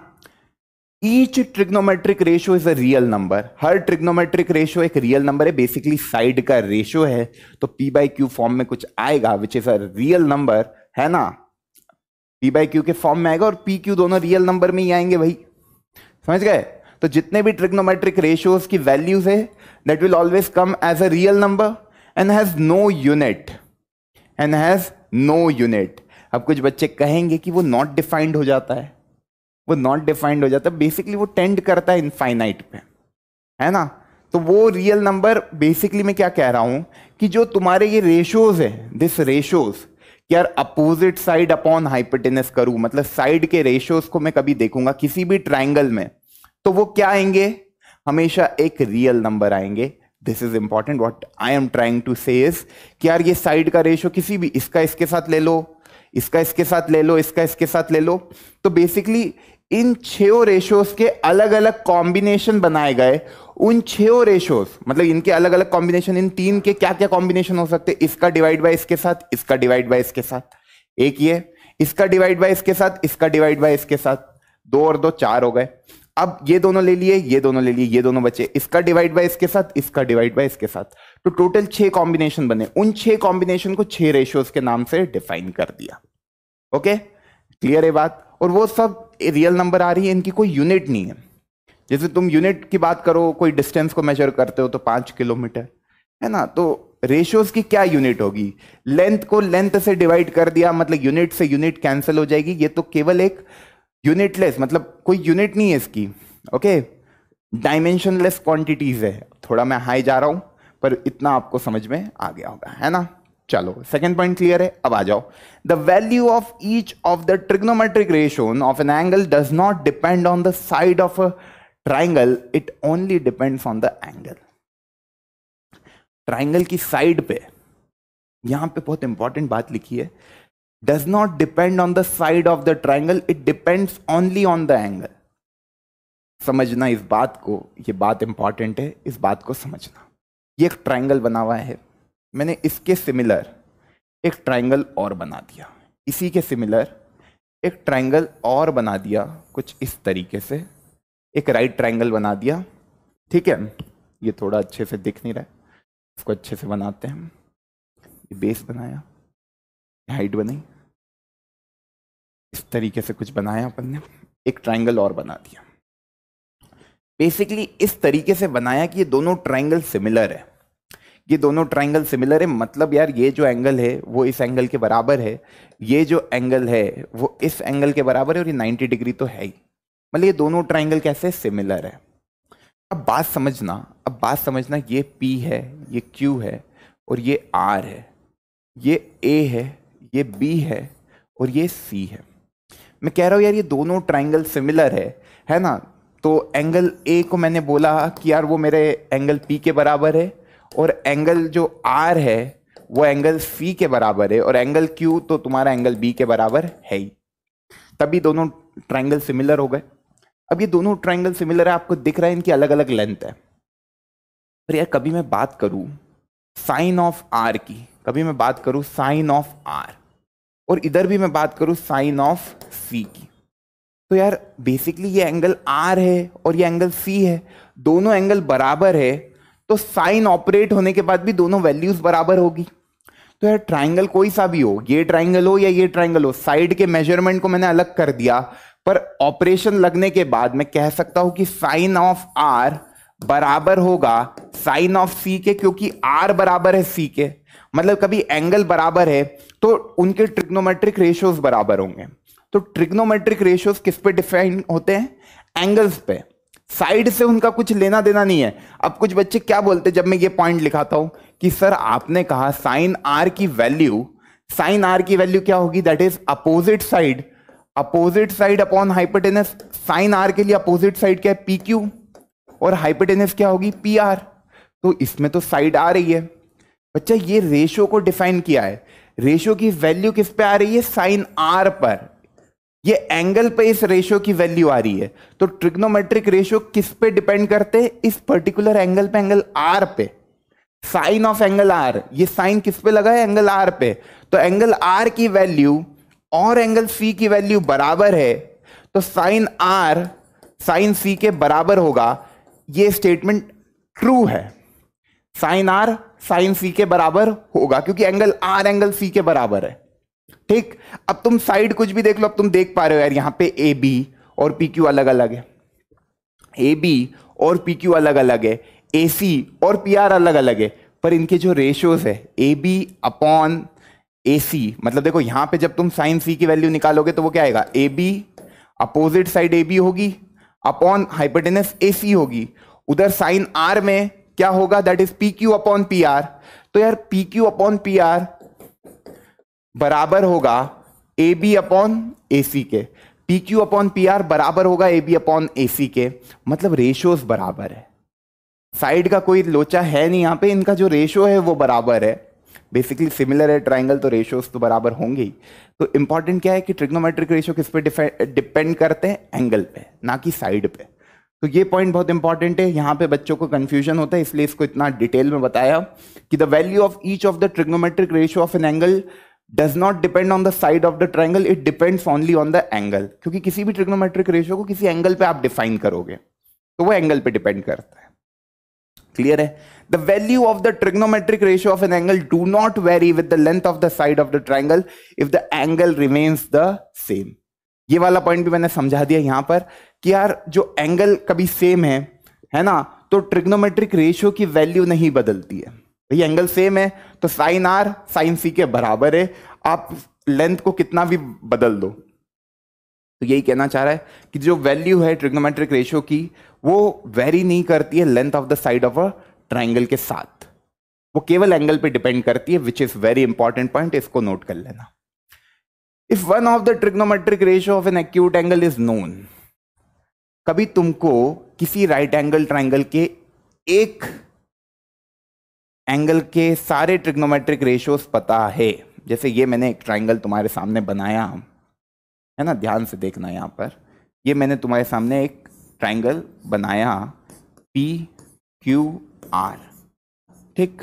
each trigonometric ratio is a real number हर ट्रिग्नोमेट्रिक रेशो एक रियल नंबर है बेसिकली साइड का रेशो है तो पी बाई क्यू फॉर्म में कुछ आएगा which is a real number है ना पी बाई क्यू के फॉर्म में आएगा और पी क्यू दोनों रियल नंबर में ही आएंगे भाई समझ गए तो जितने भी ट्रिग्नोमेट्रिक रेशियोज की वैल्यूज है that will always come as a real number and has no unit and has no unit अब कुछ बच्चे कहेंगे कि वो नॉट डिफाइंड हो जाता है वो नॉट डिफाइंड हो जाता है बेसिकली वो टेंड करता है इनफाइनाइट पे है ना तो वो रियल नंबर बेसिकली मैं क्या कह रहा हूं कि जो तुम्हारे ये रेशोज है दिस रेशोज यार अपोजिट साइड अपॉन हाइपोटेनस करूं मतलब साइड के रेशियोज को मैं कभी देखूंगा किसी भी ट्राइंगल में तो वो क्या आएंगे हमेशा एक रियल नंबर आएंगे this is important what I am trying to say यार ये साइड का रेशो किसी भी इसका इसके साथ ले लो इसका इसके साथ ले लो इसका इसके साथ ले लो तो बेसिकली इन छो रेशोस के अलग अलग कॉम्बिनेशन बनाए गए उन छो रेशोस मतलब इनके अलग अलग कॉम्बिनेशन इन तीन के क्या क्या कॉम्बिनेशन हो सकते हैं इसका डिवाइड बाय इसके साथ इसका डिवाइड बाय इसके साथ एक ये इसका डिवाइड बाय इसके साथ इसका डिवाइड बाय इसके साथ दो और दो चार हो गए अब ये दोनों ले लिए ये दोनों ले लिए ये दोनों बचे इसका डिवाइड बाय इसके साथ इसका डिवाइड बाय इसके साथ तो टोटल छह कॉम्बिनेशन बने उन छह कॉम्बिनेशन को छह रेशियोज के नाम से डिफाइन कर दिया ओके क्लियर है बात और वो सब रियल नंबर आ रही है इनकी कोई यूनिट नहीं है जैसे तुम यूनिट की बात करो कोई डिस्टेंस को मेजर करते हो तो पांच किलोमीटर है ना तो रेशियोज की क्या यूनिट होगी लेंथ को लेंथ से डिवाइड कर दिया मतलब यूनिट से यूनिट कैंसिल हो जाएगी ये तो केवल एक यूनिटलेस मतलब कोई यूनिट नहीं है इसकी ओके डायमेंशनलेस क्वांटिटीज है थोड़ा मैं हाई जा रहा हूं पर इतना आपको समझ में आ गया होगा है ना चलो सेकेंड पॉइंट क्लियर है अब आ जाओ the value of each of the trigonometric ration of an angle does not depend on the side of a triangle it only depends on the angle triangle की साइड पे यहां पे बहुत important बात लिखी है does not depend on the side of the triangle it depends only on the angle समझना इस बात को ये बात इंपॉर्टेंट है इस बात को समझना ये एक ट्राइंगल बना हुआ है मैंने इसके सिमिलर एक ट्राइंगल और बना दिया इसी के सिमिलर एक ट्राइंगल और बना दिया कुछ इस तरीके से एक राइट ट्राइंगल बना दिया ठीक है ये थोड़ा अच्छे से दिख नहीं रहा है इसको अच्छे से बनाते हैं ये बेस बनाया हाइट बनाई इस तरीके से कुछ बनाया अपन ने एक ट्राइंगल और बना दिया बेसिकली इस तरीके से बनाया कि ये दोनों ट्राइंगल सिमिलर है ये दोनों ट्राइंगल सिमिलर है मतलब यार ये जो एंगल है वो इस एंगल के बराबर है ये जो एंगल है वो इस एंगल के बराबर है और ये 90 डिग्री तो है ही मतलब ये दोनों ट्राइंगल कैसे सिमिलर है अब बात समझना अब बात समझना ये P है ये Q है और ये R है ये A है ये बी है और ये सी है मैं कह रहा हूँ यार ये दोनों ट्राइंगल सिमिलर है है ना तो एंगल ए को मैंने बोला कि यार वो मेरे एंगल पी के बराबर है और एंगल जो आर है वो एंगल सी के बराबर है और एंगल क्यू तो तुम्हारा एंगल बी के बराबर है ही तभी दोनों ट्राइंगल सिमिलर हो गए अब ये दोनों ट्राइंगल सिमिलर है आपको दिख रहा है इनकी अलग अलग लेंथ है पर यार कभी मैं बात करूँ साइन ऑफ आर की कभी मैं बात करूँ साइन ऑफ आर और इधर भी मैं बात करूँ साइन ऑफ सी की तो यार बेसिकली ये एंगल आर है और ये एंगल सी है दोनों एंगल बराबर है तो साइन ऑपरेट होने के बाद भी दोनों वैल्यूज बराबर होगी तो यार ट्राइंगल कोई सा भी हो ये ट्राइंगल हो या ये ट्राइंगल हो साइड के मेजरमेंट को मैंने अलग कर दिया पर ऑपरेशन लगने के बाद मैं कह सकता हूं कि साइन ऑफ आर बराबर होगा साइन ऑफ सी के क्योंकि आर बराबर है सी के मतलब कभी एंगल बराबर है तो उनके ट्रिग्नोमेट्रिक रेशियोज बराबर होंगे तो ट्रिग्नोमेट्रिक रेशियोज किस पे डिफाइन होते हैं एंगल्स पे साइड से उनका कुछ लेना देना नहीं है अब कुछ बच्चे क्या बोलते हैं जब मैं ये पॉइंट लिखाता हूं कि सर आपने कहा साइन आर की वैल्यू साइन आर की वैल्यू क्या होगी that is opposite side opposite side upon hypotenuse sine R के लिए अपोजिट साइड क्या है पी क्यू और हाइपोटेनस क्या होगी पी आर तो इसमें तो साइड आ रही है बच्चा ये रेशो को डिफाइन किया है रेशो की वैल्यू किस पे आ रही है साइन आर पर ये एंगल पे इस रेशो की वैल्यू आ रही है तो ट्रिग्नोमेट्रिक रेशो किस पे डिपेंड करते हैं इस पर्टिकुलर एंगल पे एंगल आर पे साइन ऑफ एंगल आर ये साइन किस पे लगा है एंगल आर पे तो एंगल आर की वैल्यू और एंगल सी की वैल्यू बराबर है तो साइन आर साइन सी के बराबर होगा ये स्टेटमेंट ट्रू है साइन आर साइन सी के बराबर होगा क्योंकि एंगल आर एंगल सी के बराबर है ठीक अब तुम साइड कुछ भी देख लो अब तुम देख पा रहे हो यार यहां पे ए बी और पी क्यू अलग अलग है ए बी और पी क्यू अलग अलग है ए सी और पी आर अलग अलग है पर इनके जो रेशियोज है ए बी अपॉन ए सी मतलब देखो यहां पे जब तुम साइन सी की वैल्यू निकालोगे तो वो क्या आएगा A B opposite side A B होगी अपॉन हाइपोटेनस ए सी होगी उधर साइन आर में क्या होगा that is P Q upon P R तो यार P Q upon P R बराबर होगा A B upon A C के P Q upon P R बराबर होगा A B upon A C के मतलब रेशोज बराबर है साइड का कोई लोचा है नहीं यहां पे इनका जो रेशो है वो बराबर है बेसिकली सिमिलर है ट्राइंगल तो रेशोज तो बराबर होंगे ही तो इंपॉर्टेंट क्या है कि ट्रिग्नोमेट्रिक रेशो किस पे डिपेंड करते हैं एंगल पे ना कि साइड पे तो ये पॉइंट बहुत इंपॉर्टेंट है यहाँ पे बच्चों को कंफ्यूजन होता है इसलिए इसको इतना डिटेल में बताया कि the value of each of the trigonometric ratio of an angle does not depend on the side of the triangle it depends only on the angle क्योंकि किसी भी ट्रिग्नोमेट्रिक रेशियो को किसी एंगल पे आप डिफाइन करोगे तो वो एंगल पे डिपेंड करता है क्लियर है the value of the trigonometric ratio of an angle do not vary with the length of the side of the triangle if the angle remains the same ये वाला point भी मैंने समझा दिया यहां पर कि यार जो एंगल कभी सेम है है ना तो ट्रिग्नोमेट्रिक रेशियो की वैल्यू नहीं बदलती है भाई एंगल सेम है तो साइन आर साइन सी के बराबर है आप लेंथ को कितना भी बदल दो तो यही कहना चाह रहा है कि जो वैल्यू है ट्रिग्नोमेट्रिक रेशियो की वो वेरी नहीं करती है length of the side of a triangle के साथ वो केवल एंगल पे डिपेंड करती है which is very important point इसको नोट कर लेना if one of the trigonometric ratio of an acute angle is known कभी तुमको किसी राइट एंगल ट्राइंगल के एक एंगल के सारे ट्रिग्नोमेट्रिक रेशियोज पता है जैसे ये मैंने एक ट्राइंगल तुम्हारे सामने बनाया है ना ध्यान से देखना यहां पर ये मैंने तुम्हारे सामने एक ट्राइंगल बनाया पी क्यू आर ठीक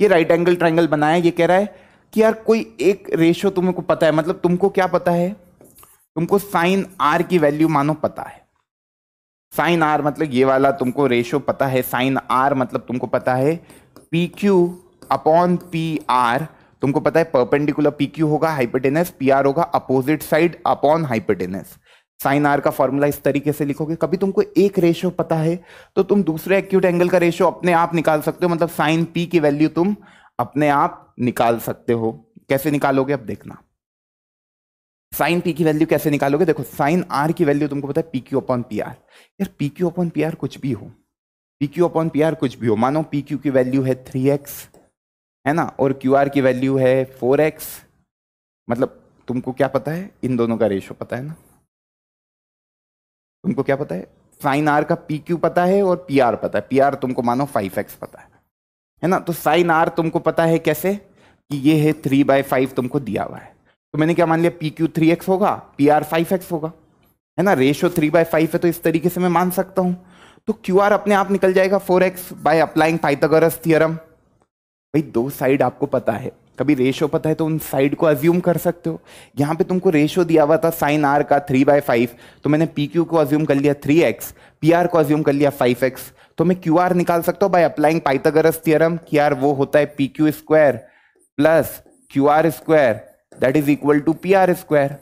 ये राइट एंगल ट्राइंगल बनाया ये कह रहा है कि यार कोई एक रेशो तुमको पता है मतलब तुमको क्या पता है तुमको साइन आर की वैल्यू मानो पता है साइन आर मतलब ये वाला तुमको रेशो पता है साइन आर मतलब तुमको पता है P Q upon P R तुमको पता है परपेंडिकुलर पी क्यू होगा हाइपोटेनस पी आर होगा opposite side upon hypotenuse sine R का फॉर्मूला इस तरीके से लिखोगे कभी तुमको एक रेशो पता है तो तुम दूसरे एक्यूट एंगल का रेशो अपने आप निकाल सकते हो मतलब साइन पी की वैल्यू तुम अपने आप निकाल सकते हो कैसे निकालोगे अब देखना साइन पी की वैल्यू कैसे निकालोगे देखो साइन आर की वैल्यू तुमको पता है P Q upon P R यार P Q upon P R कुछ भी हो P Q upon P R कुछ भी हो मानो पी क्यू की वैल्यू है थ्री एक्स है ना और क्यू आर की वैल्यू है फोर एक्स मतलब तुमको क्या पता है इन दोनों का रेशो पता है ना तुमको क्या पता है साइन आर का पी क्यू पता है और पी आर पता है पी आर तुमको मानो फाइव एक्स पता है है ना तो साइन आर तुमको पता है कैसे कि ये है थ्री बाय फाइव तुमको दिया हुआ है तो मैंने क्या मान लिया पी क्यू थ्री एक्स होगा पी आर फाइव एक्स होगा है ना रेशो थ्री बाय फाइव है तो इस तरीके से मैं मान सकता हूँ तो क्यू आर अपने आप निकल जाएगा four x by applying Pythagoras theorem भाई दो साइड आपको पता है कभी रेशो पता है तो उन साइड को अज्यूम कर सकते हो यहाँ पे तुमको रेशो दिया हुआ था साइन आर का थ्री बाय फाइव तो मैंने पी क्यू को अज्यूम कर लिया थ्री एक्स पी आर को अज्यूम कर लिया फाइव एक्स तो मैं क्यू आर निकाल सकता हूं बाई अप्लाइंग पाइथागोरस थियरम कि यार वो होता है P Q square plus Q R square that is equal to P R square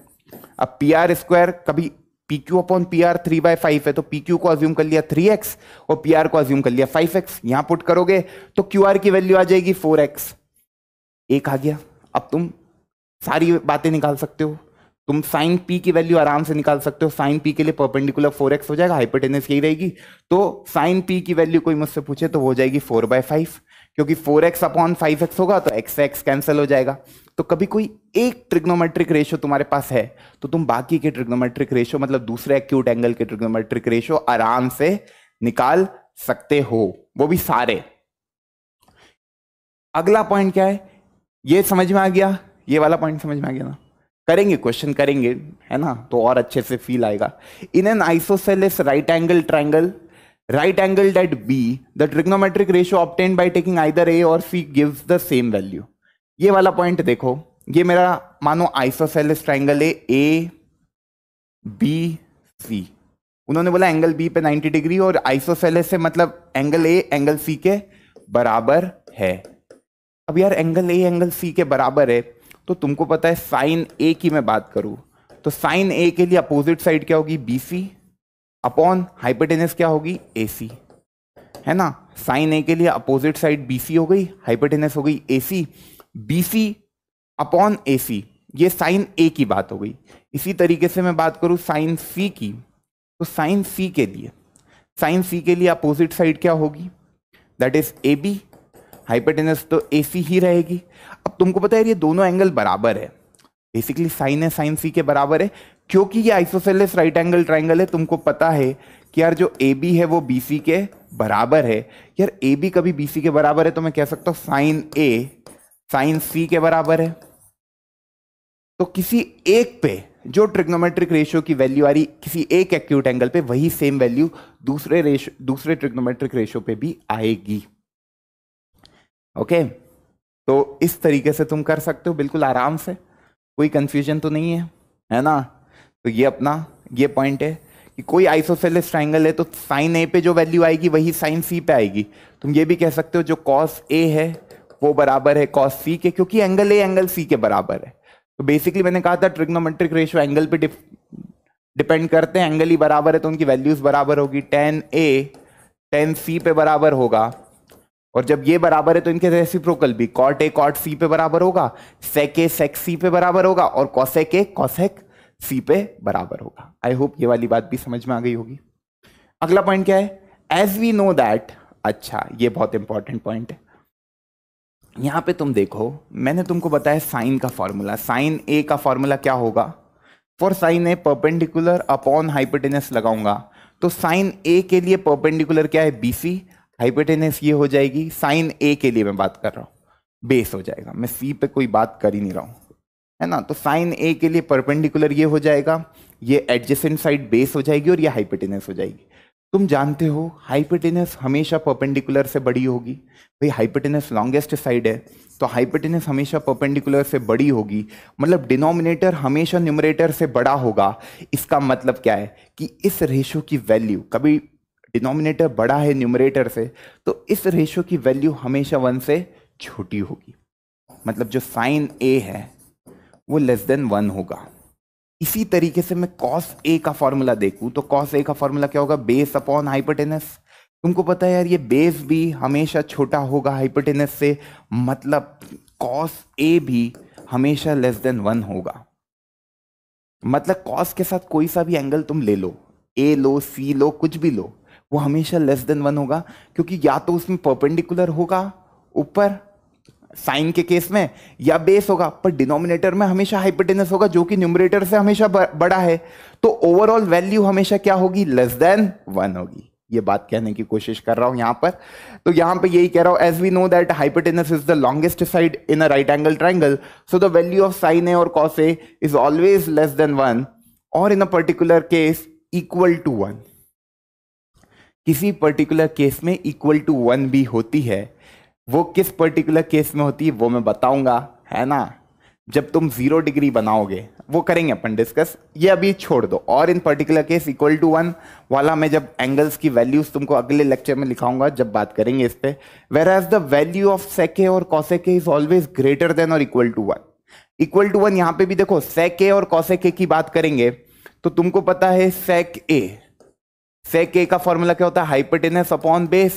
अब पी आर स्क्वायर कभी P Q upon P R three by five है तो पी क्यू को अज्यूम कर लिया थ्री एक्स और पी आर को assume कर लिया फाइव एक्स यहां पुट करोगे तो क्यू आर की वैल्यू आ जाएगी फोर एक्स एक आ गया अब तुम सारी बातें निकाल सकते हो तुम साइन पी की वैल्यू आराम से निकाल सकते हो साइन पी के लिए परपेंडिकुलर फोर एक्स हो जाएगा हाइपोटेनस यही रहेगी तो साइन पी की वैल्यू कोई मुझसे पूछे तो हो जाएगी फोर बाय फाइव क्योंकि four x upon five x होगा तो एक्स एक्स कैंसिल हो जाएगा तो कभी कोई एक ट्रिग्नोमेट्रिक रेशो तुम्हारे पास है तो तुम बाकी के ट्रिग्नोमेट्रिक रेशो मतलब दूसरे एक्यूट एंगल के ट्रिग्नोमेट्रिक रेशो आराम से निकाल सकते हो वो भी सारे अगला पॉइंट क्या है ये समझ में आ गया ये वाला पॉइंट समझ में आ गया ना करेंगे क्वेश्चन करेंगे है ना तो और अच्छे से फील आएगा in an isosceles right angle triangle right angle that be the trigonometric ratio obtained by taking either A और C gives the same value ये वाला पॉइंट देखो ये मेरा मानो आइसोसेलिस ट्राइंगल है ए बी सी उन्होंने बोला एंगल बी पे 90 डिग्री और आइसोसेलिस से मतलब एंगल ए एंगल सी के बराबर है अब यार एंगल ए एंगल सी के बराबर है तो तुमको पता है साइन ए की मैं बात करूं तो साइन ए के लिए अपोजिट साइड क्या होगी बी सी अपॉन हाइपरटेनस क्या होगी ए सी है ना साइन ए के लिए अपोजिट साइड बी सी हो गई हाइपरटेनस हो गई ए C B C upon A सी ये साइन ए की बात हो गई इसी तरीके से मैं बात करूं साइन सी की तो साइन सी के लिए साइन सी के लिए अपोजिट साइड क्या होगी that is A B hypotenuse तो ए सी ही रहेगी तुमको पता है ये दोनों एंगल बराबर है बेसिकली साइन है साइन सी के बराबर है क्योंकि ये आइसोसेलेस राइट एंगल ट्राइंगल है तुमको पता है कि यार जो ए बी है वो बी सी के बराबर है यार ए बी कभी बी सी के बराबर है तो मैं कह सकता हूँ साइन ए साइन सी के बराबर है तो किसी एक पे जो ट्रिग्नोमेट्रिक रेशियो की वैल्यू आ रही किसी एक एक्यूट एंगल पे वही सेम वैल्यू दूसरे रेशो दूसरे ट्रिग्नोमेट्रिक रेशियो पे भी आएगी ओके okay? तो इस तरीके से तुम कर सकते हो बिल्कुल आराम से कोई कन्फ्यूजन तो नहीं है है ना तो ये अपना ये पॉइंट है कि कोई आइसोसेलिस ट्राइंगल है तो साइन ए पे जो वैल्यू आएगी वही साइन सी पे आएगी तुम ये भी कह सकते हो जो कॉस ए है वो बराबर है कॉस सी के क्योंकि एंगल ए एंगल सी के बराबर है तो बेसिकली मैंने कहा था ट्रिग्नोमेट्रिक रेशो एंगल पे डिपेंड करते हैं एंगल ही e बराबर है तो उनकी वैल्यूज बराबर होगी टेन ए टेन सी पे बराबर होगा और जब ये बराबर है तो इनके रेसिप्रोकल भी कॉट ए कॉट सी पे बराबर होगा सेक ए सेक सी पे बराबर होगा और कॉसेक ए कॉसेक सी पे बराबर होगा आई होप ये वाली बात भी समझ में आ गई होगी अगला पॉइंट क्या है एज वी नो दैट अच्छा ये बहुत इंपॉर्टेंट पॉइंट है यहां पे तुम देखो मैंने तुमको बताया साइन का फॉर्मूला साइन ए का फॉर्मूला क्या होगा for sine A perpendicular upon hypotenuse लगाऊंगा तो साइन ए के लिए परपेंडिकुलर क्या है बी सी हाइपोटेनस ये हो जाएगी साइन ए के लिए मैं बात कर रहा हूँ बेस हो जाएगा मैं सी पे कोई बात कर ही नहीं रहा हूँ है ना तो साइन ए के लिए परपेंडिकुलर ये हो जाएगा ये एडजेसेंट साइड बेस हो जाएगी और ये हाइपोटेनस हो जाएगी तुम जानते हो हाइपोटेनस हमेशा परपेंडिकुलर से बड़ी होगी भाई हाइपोटेनस लॉन्गेस्ट साइड है तो हाइपोटेनस हमेशा परपेंडिकुलर से बड़ी होगी मतलब डिनोमिनेटर हमेशा न्यूमरेटर से बड़ा होगा इसका मतलब क्या है कि इस रेशो की वैल्यू कभी डिनोमिनेटर बड़ा है न्यूमरेटर से तो इस रेशो की वैल्यू हमेशा वन से छोटी होगी मतलब जो साइन ए है वो लेस देन वन होगा इसी तरीके से मैं कॉस ए का फॉर्मूला देखूं तो कॉस ए का फॉर्मूला क्या होगा बेस अपॉन हाइपोटेनस तुमको पता है यार ये बेस भी हमेशा छोटा होगा हाइपोटेनस से मतलब कॉस ए भी हमेशा लेस देन वन होगा मतलब कॉस के साथ कोई सा भी एंगल तुम ले लो ए लो सी लो कुछ भी लो वो हमेशा लेस देन वन होगा क्योंकि या तो उसमें परपेंडिकुलर होगा ऊपर साइन के केस में या बेस होगा पर डिनोमिनेटर में हमेशा हाइपोटेनस होगा जो कि न्यूमरेटर से हमेशा बड़ा है तो ओवरऑल वैल्यू हमेशा क्या होगी लेस देन वन होगी ये बात कहने की कोशिश कर रहा हूं यहां पर तो यहां पे यही कह रहा हूं as we know that hypotenuse is the longest side in a right angle triangle so the value of sine A और cos A is always less than one और in a particular case equal to one किसी particular case में equal to one भी होती है वो किस particular case में होती है वो मैं बताऊंगा है ना जब तुम जीरो डिग्री बनाओगे वो करेंगे अपन डिस्कस ये अभी छोड़ दो और in particular case equal to one वाला मैं जब एंगल्स की वैल्यूज तुमको अगले लेक्चर में लिखाऊंगा जब बात करेंगे इस पर whereas the value of sec और cosec is always greater than और equal to one equal to one यहाँ पे भी देखो सेके और के की बात करेंगे तो तुमको पता है सेक ए सेक ए का फॉर्मूला क्या होता है हाइपरटेनस अपॉन बेस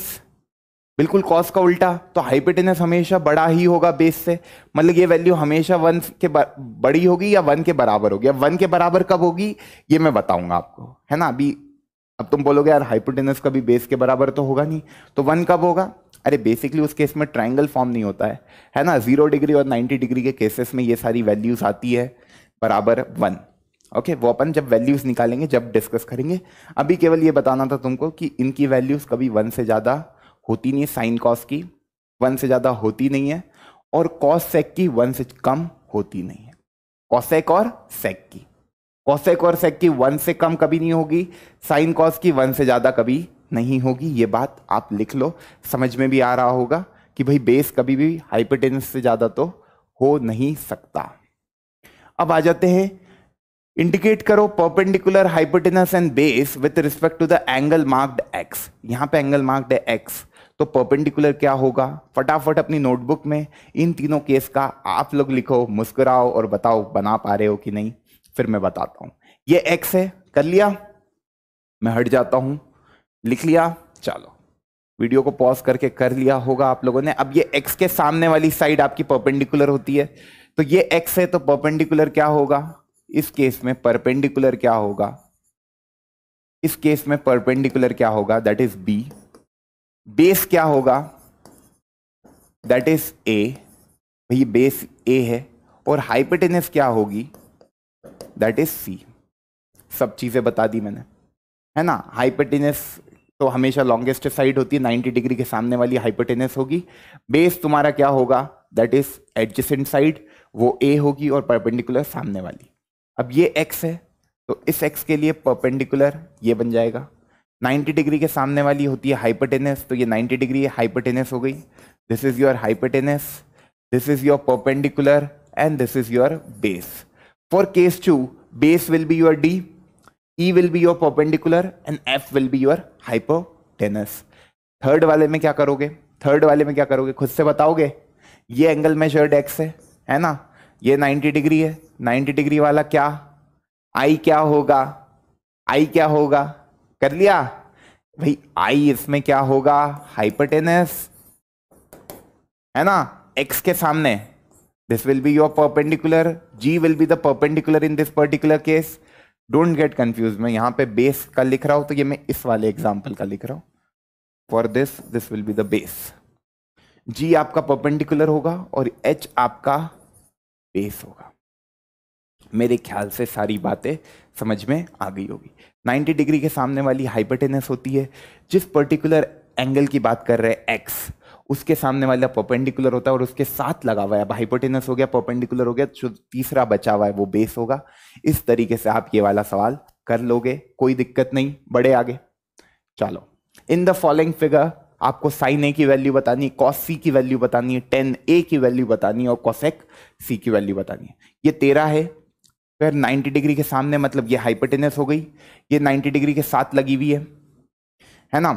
बिल्कुल कॉस का उल्टा तो हाइपरटेनस हमेशा बड़ा ही होगा बेस से मतलब ये वैल्यू हमेशा वन के बड़ी होगी या वन के बराबर होगी अब वन के बराबर कब होगी ये मैं बताऊंगा आपको है ना अभी अब तुम बोलोगे यार हाइपोटेनस कभी बेस के बराबर तो होगा नहीं तो वन कब होगा अरे बेसिकली उस केस में ट्राइंगल फॉर्म नहीं होता है है ना जीरो डिग्री और नाइन्टी डिग्री के केसेस में ये सारी वैल्यूज आती है बराबर वन ओके okay, वो अपन जब वैल्यूज निकालेंगे जब डिस्कस करेंगे अभी केवल ये बताना था तुमको कि इनकी वैल्यूज कभी वन से ज़्यादा होती नहीं है साइन कॉस की वन से ज़्यादा होती नहीं है और कॉस सेक की वन से कम होती नहीं है कॉसेक और सेक की कॉसेक और सेक की वन से कम कभी नहीं होगी साइन कॉस की वन से ज़्यादा कभी नहीं होगी ये बात आप लिख लो समझ में भी आ रहा होगा कि भाई बेस कभी भी हाइपरटेंस से ज़्यादा तो हो नहीं सकता अब आ जाते हैं इंडिकेट करो perpendicular hypotenuse and base with respect to the angle marked x यहाँ पे एंगल मार्क्ड है एक्स तो परपेंडिकुलर क्या होगा फटाफट अपनी नोटबुक में इन तीनों केस का आप लोग लिखो मुस्कुराओ और बताओ बना पा रहे हो कि नहीं फिर मैं बताता हूं ये एक्स है कर लिया मैं हट जाता हूं लिख लिया चलो वीडियो को पॉज करके कर लिया होगा आप लोगों ने अब ये एक्स के सामने वाली साइड आपकी परपेंडिकुलर होती है तो ये एक्स है तो परपेंडिकुलर क्या होगा इस केस में परपेंडिकुलर क्या होगा इस केस में परपेंडिकुलर क्या होगा दैट इज बी बेस क्या होगा दैट इज ए भाई बेस ए है और हाइपेटेनस क्या होगी दैट इज सी सब चीज़ें बता दी मैंने है ना हाइपेटेनस तो हमेशा लॉन्गेस्ट साइड होती है 90 डिग्री के सामने वाली हाइपोटेनस होगी बेस तुम्हारा क्या होगा दैट इज एडजेसेंट साइड वो ए होगी और परपेंडिकुलर सामने वाली अब ये x है तो इस x के लिए परपेंडिकुलर ये बन जाएगा 90 डिग्री के सामने वाली होती है हाइपरटेनस तो ये 90 डिग्री हाइपरटेनस हो गई this is your hypotenuse this is your perpendicular and this is your base for case two base will be your D E will be your perpendicular and F will be your hypotenuse third वाले में क्या करोगे third वाले में क्या करोगे खुद से बताओगे ये एंगल मेजर्ड एक्स है है ना ये 90 डिग्री है 90 डिग्री वाला क्या आई क्या होगा आई क्या होगा कर लिया भाई आई इसमें क्या होगा हाइपरटेनस है ना एक्स के सामने this will be your perpendicular G will be the perpendicular in this particular case don't get confuse मैं यहां पे बेस का लिख रहा हूं तो ये मैं इस वाले एग्जाम्पल का लिख रहा हूं for this this will be the base G आपका परपेंडिकुलर होगा और एच आपका बेस होगा मेरे ख्याल से सारी बातें समझ में आ गई होगी 90 डिग्री के सामने वाली हाइपरटेनस होती है जिस पर्टिकुलर एंगल की बात कर रहे हैं एक्स उसके सामने वाला पोपेंडिकुलर होता है और उसके साथ लगा हुआ है अब हाइपोटेनस हो गया पोपेंडिकुलर हो गया जो तीसरा बचा हुआ है वो बेस होगा इस तरीके से आप ये वाला सवाल कर लोगे कोई दिक्कत नहीं बड़े आगे चलो इन द फॉलोइंग फिगर आपको साइन ए की वैल्यू बतानी है कॉस सी की वैल्यू बतानी है टेन ए की वैल्यू बतानी है और कॉसेक सी की वैल्यू बतानी है ये तेरह है फिर 90 डिग्री के सामने मतलब ये हाइपरटेनस हो गई ये 90 डिग्री के साथ लगी हुई है है ना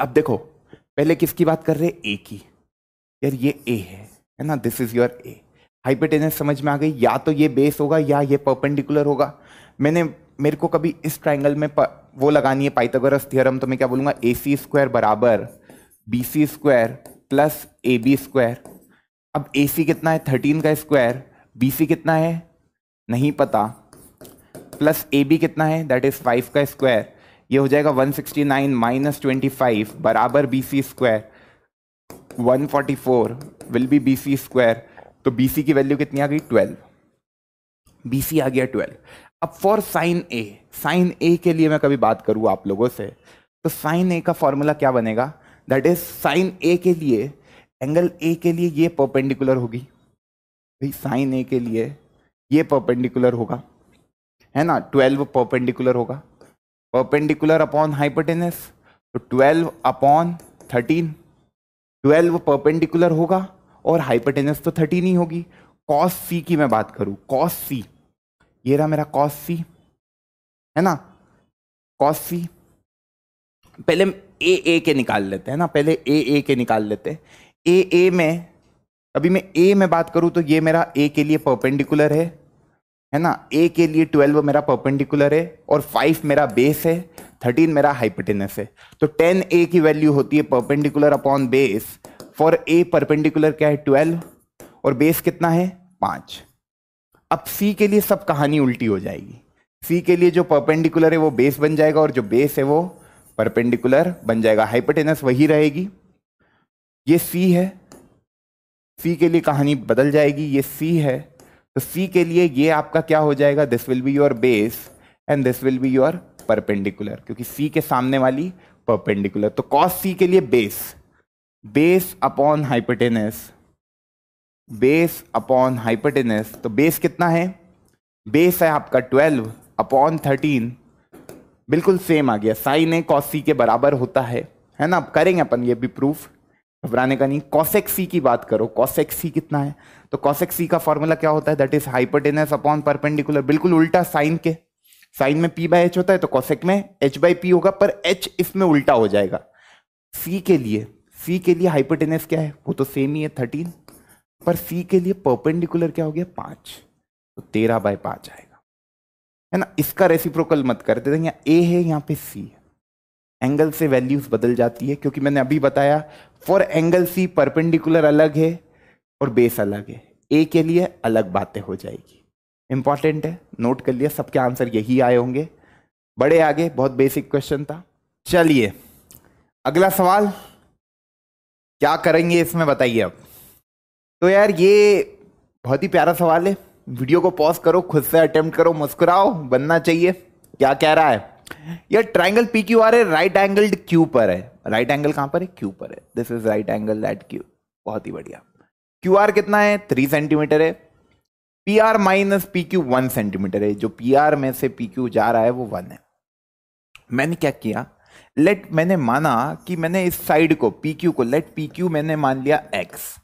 अब देखो पहले किसकी बात कर रहे ए की यार ये ए है है ना this is your A hypotenuse समझ में आ गई या तो ये बेस होगा या ये परपेंडिकुलर होगा मैंने मेरे को कभी इस ट्राइंगल में प, वो लगानी है पाइथागोरस थियरम तो मैं क्या बोलूँगा ए सी स्क्वायर बराबर B C square plus A B square अब ए सी कितना है थर्टीन का स्क्वायर बी सी कितना है नहीं पता प्लस ए बी कितना है दैट इज़ फाइव का स्क्वायर ये हो जाएगा 169 sixty nine minus twenty five बराबर B C square one forty four will be B C square तो बी सी की वैल्यू कितनी आ गई ट्वेल्व बी सी आ गया ट्वेल्व अब for sine A sine A के लिए मैं कभी बात करूँ आप लोगों से तो साइन ए का फॉर्मूला क्या बनेगा दैट इज साइन ए के लिए एंगल ए के लिए ये परपेंडिकुलर होगी भाई साइन ए के लिए ये परपेंडिकुलर होगा है ना 12 परपेंडिकुलर होगा परपेंडिकुलर अपॉन हाइपोटेनस तो 12 अपॉन 13 12 परपेंडिकुलर होगा और हाइपोटेनस तो 13 ही होगी कॉस सी की मैं बात करूं कॉस सी ये रहा मेरा कॉस सी है ना कॉस सी पहले ए ए के निकाल लेते हैं ना पहले ए ए के निकाल लेते हैं ए ए में अभी मैं ए में बात करूं तो ये मेरा ए के लिए परपेंडिकुलर है है ना ए के लिए ट्वेल्व मेरा परपेंडिकुलर है और फाइव मेरा बेस है थर्टीन मेरा हाइपटेनस है तो टेन ए की वैल्यू होती है perpendicular upon base for A perpendicular क्या है ट्वेल्व और बेस कितना है पांच अब सी के लिए सब कहानी उल्टी हो जाएगी सी के लिए जो परपेंडिकुलर है वो बेस बन जाएगा और जो बेस है वो परपेंडिकुलर बन जाएगा हाइपटेनस वही रहेगी ये सी है सी के लिए कहानी बदल जाएगी ये सी है तो सी के लिए ये आपका क्या हो जाएगा this will be your base and this will be your perpendicular क्योंकि सी के सामने वाली परपेंडिकुलर तो कॉस सी के लिए base base upon hypotenuse base upon hypotenuse तो बेस कितना है बेस है आपका ट्वेल्व अपॉन थर्टीन बिल्कुल सेम आ गया साइन ए कॉस सी के बराबर होता है है ना अब करेंगे अपन ये भी प्रूफ घबराने का नहीं कॉसेक सी की बात करो कॉसेक सी कितना है तो कॉसेक सी का फॉर्मूला क्या होता है that is hypotenuse upon perpendicular बिल्कुल उल्टा साइन के साइन में पी बाय एच होता है तो कॉसेक में एच बाई पी होगा पर एच इसमें उल्टा हो जाएगा सी के लिए सी के लिए हाइपोटेनस क्या है वो तो सेम ही है थर्टीन पर सी के लिए परपेंडिकुलर क्या हो गया पांच तो तेरह बाय पांच आएगा है ना इसका रेसिप्रोकल मत कर थे यहाँ ए है यहाँ पे सी है एंगल से वैल्यूज बदल जाती है क्योंकि मैंने अभी बताया फॉर एंगल सी परपेंडिकुलर अलग है और बेस अलग है ए के लिए अलग बातें हो जाएगी इंपॉर्टेंट है नोट कर लिया सबके आंसर यही आए होंगे बड़े आगे बहुत बेसिक क्वेश्चन था चलिए अगला सवाल क्या करेंगे इसमें बताइए अब तो यार ये बहुत ही प्यारा सवाल है वीडियो को पॉज करो खुद से अटेम्प्ट करो मुस्कुराओ बनना चाहिए क्या कह रहा है यह ट्राइंगल पी क्यू आर है राइट एंगल्ड क्यू पर है राइट एंगल कहां पर है क्यू पर है this is right angle that Q बहुत ही बढ़िया क्यू आर कितना है थ्री सेंटीमीटर है P R minus P Q one centimetre है जो पी आर में से पी क्यू जा रहा है वो वन है मैंने क्या किया लेट मैंने माना कि मैंने इस साइड को पी क्यू को लेट पी क्यू मैंने मान लिया एक्स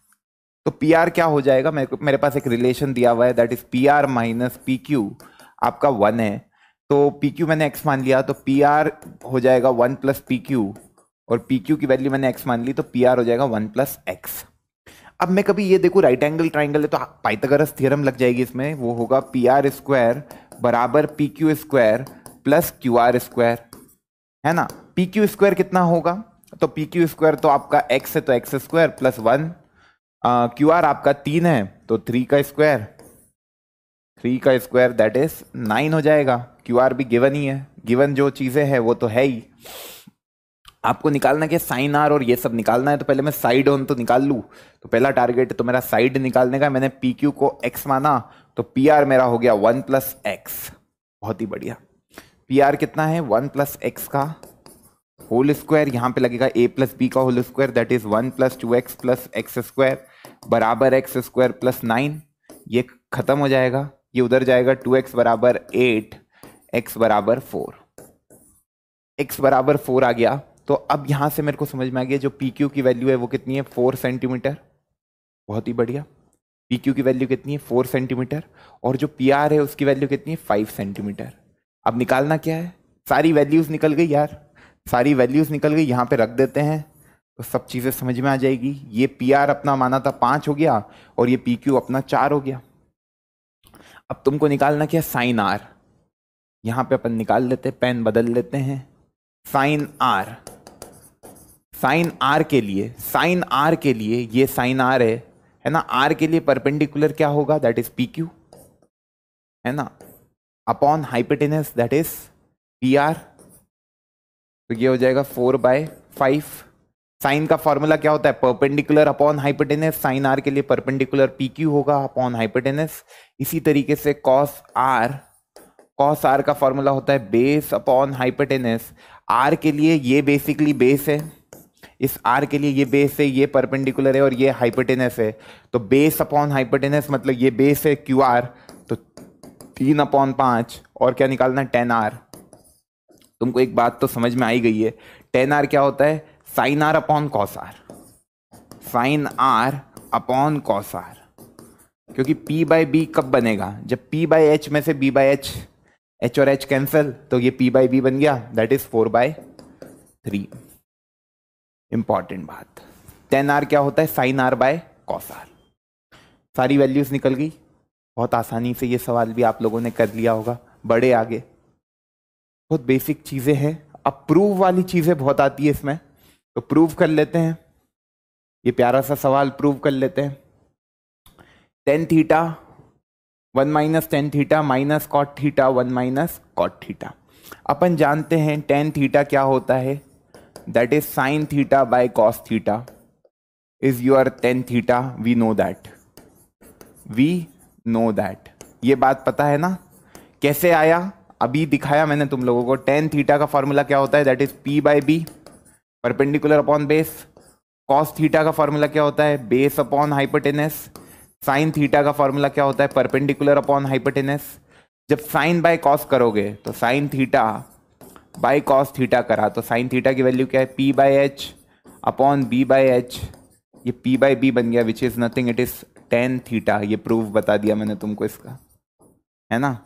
तो पी आर क्या हो जाएगा मेरे, मेरे पास एक रिलेशन दिया हुआ है that is P R minus P Q आपका वन है तो पी क्यू मैंने एक्स मान लिया तो पी आर हो जाएगा वन प्लस पी क्यू और पी क्यू की वैल्यू मैंने एक्स मान ली तो पी आर हो जाएगा वन प्लस एक्स अब मैं कभी ये देखूँ राइट एंगल ट्राइंगल है तो पाइथागोरस थ्योरम लग जाएगी इसमें वो होगा पी आर स्क्वायर बराबर P Q square plus Q R square है ना पी क्यू स्क्वायर कितना होगा तो पी क्यू स्क्वायर तो आपका एक्स है तो x square plus one Q R आपका तीन है तो थ्री का स्क्वायर थ्री का स्क्वायर दैट इज नाइन हो जाएगा क्यू आर भी गिवन ही है गिवन जो चीज़ें हैं वो तो है ही आपको निकालना क्या साइन आर और ये सब निकालना है तो पहले मैं साइड ऑन तो निकाल लूँ तो पहला टारगेट तो मेरा साइड निकालने का मैंने पी क्यू को एक्स माना तो पी आर मेरा हो गया वन प्लस एक्स बहुत ही बढ़िया पी आर कितना है वन प्लस एक्स का होल स्क्वायर यहाँ पे लगेगा ए प्लस बी का whole square that is one plus two x plus x square बराबर एक्स स्क्वायर प्लस नाइन ये खत्म हो जाएगा ये उधर जाएगा टू एक्स बराबर एट एक्स बराबर फोर एक्स बराबर फोर आ गया तो अब यहां से मेरे को समझ में आ गया जो पी क्यू की वैल्यू है वो कितनी है फोर सेंटीमीटर बहुत ही बढ़िया पी क्यू की वैल्यू कितनी है फोर सेंटीमीटर और जो पी आर है उसकी वैल्यू कितनी है फाइव सेंटीमीटर अब निकालना क्या है सारी वैल्यूज़ निकल गई यार सारी वैल्यूज़ निकल गई यहाँ पे रख देते हैं तो सब चीज़ें समझ में आ जाएगी ये पी आर अपना माना था पाँच हो गया और ये पी क्यू अपना चार हो गया अब तुमको निकालना क्या साइन आर यहां पे अपन निकाल लेते हैं पेन बदल लेते हैं साइन आर साइन आर के लिए साइन आर के लिए ये साइन आर है है ना आर के लिए परपेंडिकुलर क्या होगा दैट इज पी क्यू है ना upon hypotenuse that is P R तो ये हो जाएगा फोर बाय फाइव साइन का फॉर्मूला क्या होता है perpendicular upon hypotenuse sine R के लिए परपेंडिकुलर पी क्यू होगा अपॉन हाइपोटेनस इसी तरीके से कॉस आर कॉस आर का फॉर्मूला होता है बेस अपॉन हाइपोटेनस आर के लिए ये बेसिकली बेस है इस आर के लिए ये बेस है ये परपेंडिकुलर है और ये हाइपोटेनस है तो बेस अपॉन हाइपोटेनस मतलब ये बेस है क्यू आर तो तीन अपॉन पाँच और क्या निकालना टेन आर तुमको एक बात तो समझ में आई गई है टेन आर क्या होता है sine R upon cos R sine R upon cos R क्योंकि पी बाई बी कब बनेगा जब पी बाई एच में से बी बाई एच एच और एच कैंसिल तो ये पी बाई बी बन गया that is four by three important बात टेन आर क्या होता है sine R by cos R सारी वैल्यूज निकल गई बहुत आसानी से ये सवाल भी आप लोगों ने कर लिया होगा बड़े आगे बहुत बेसिक चीज़ें हैं अप्रूव वाली चीज़ें बहुत आती है इसमें तो प्रूव कर लेते हैं ये प्यारा सा सवाल प्रूव कर लेते हैं tan theta one minus tan theta minus cot theta one minus cot theta अपन जानते हैं टेन थीटा क्या होता है that is sine theta by cos theta is your tan theta we know that we know that ये बात पता है ना कैसे आया अभी दिखाया मैंने तुम लोगों को टेन थीटा का फॉर्मूला क्या होता है that is P by B perpendicular upon base cos theta का फॉर्मूला क्या होता है base upon hypotenuse sine theta का फॉर्मूला क्या होता है परपेंडिकुलर अपॉन हाइपोटेनस जब साइन बाय कॉस करोगे तो sine theta by cos theta करा तो साइन थीटा की वैल्यू क्या है P by H upon B by H ये पी बाय बी बन गया which is nothing it is tan theta ये प्रूफ बता दिया मैंने तुमको इसका है ना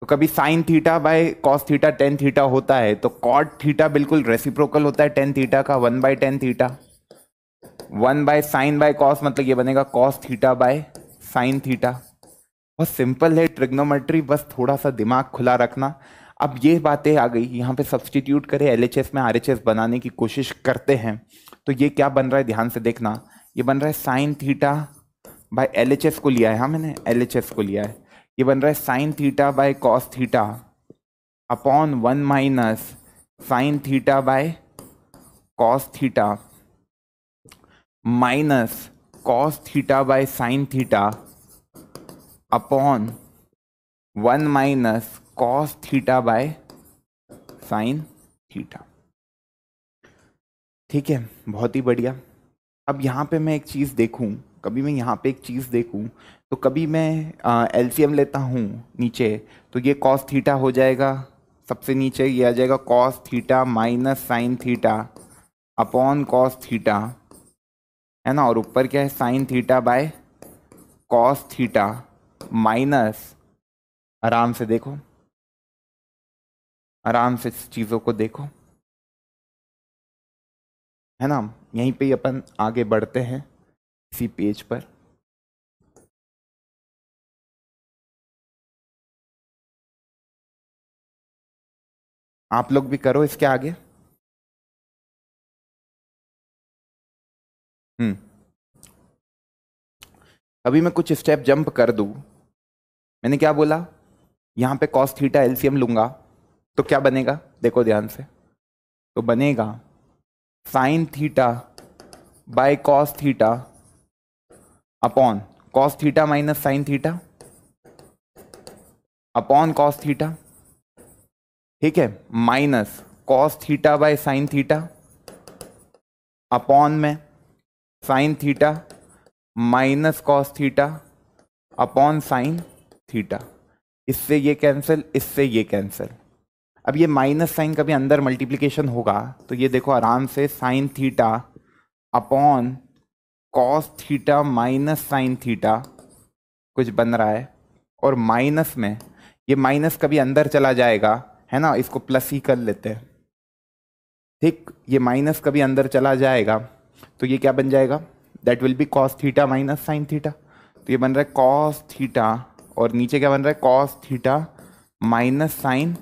तो कभी sine theta by cos theta tan theta होता है तो कॉट थीटा बिल्कुल रेसिप्रोकल होता है टेन थीटा का one by tan theta one by sine by cos मतलब ये बनेगा cos theta by sine theta बहुत सिंपल है ट्रिग्नोमेट्री बस थोड़ा सा दिमाग खुला रखना अब ये बातें आ गई यहाँ पे सब्सटीट्यूट करें एल में आर बनाने की कोशिश करते हैं तो ये क्या बन रहा है ध्यान से देखना ये बन रहा है साइन थीटा बाय एल को लिया है हाँ मैंने एल को लिया है ये बन रहा है sine theta by cos theta upon one minus sine theta by cos theta minus cos theta by sine theta upon one minus cos theta by sine theta ठीक है बहुत ही बढ़िया अब यहाँ पे मैं एक चीज़ देखूँ कभी मैं यहाँ पे एक चीज़ देखूँ तो कभी मैं एल लेता हूँ नीचे तो ये कॉस थीटा हो जाएगा सबसे नीचे ये आ जाएगा cos theta minus sine theta upon cos theta है ना और ऊपर क्या है sine theta by cos theta minus आराम से देखो आराम से चीज़ों को देखो है ना यहीं पे ही अपन आगे बढ़ते हैं इसी पेज पर आप लोग भी करो इसके आगे हम्म अभी मैं कुछ स्टेप जंप कर दू मैंने क्या बोला यहां पे कॉस थीटा एलसीएम लूंगा तो क्या बनेगा देखो ध्यान से तो बनेगा sine theta by cos theta upon cos theta minus sine theta upon cos theta ठीक है minus cos theta by sine theta upon में sine theta minus cos theta upon sine theta इससे ये कैंसिल इससे ये कैंसिल अब ये minus sign का भी अंदर मल्टीप्लिकेशन होगा तो ये देखो आराम से sine theta upon cos theta minus sine theta कुछ बन रहा है और माइनस में ये माइनस कभी अंदर चला जाएगा है ना इसको प्लस ही e कर लेते हैं ठीक ये माइनस कभी अंदर चला जाएगा तो ये क्या बन जाएगा that will be cos theta minus sine theta तो ये बन रहा है कॉस थीटा और नीचे क्या बन रहा है cos theta minus sine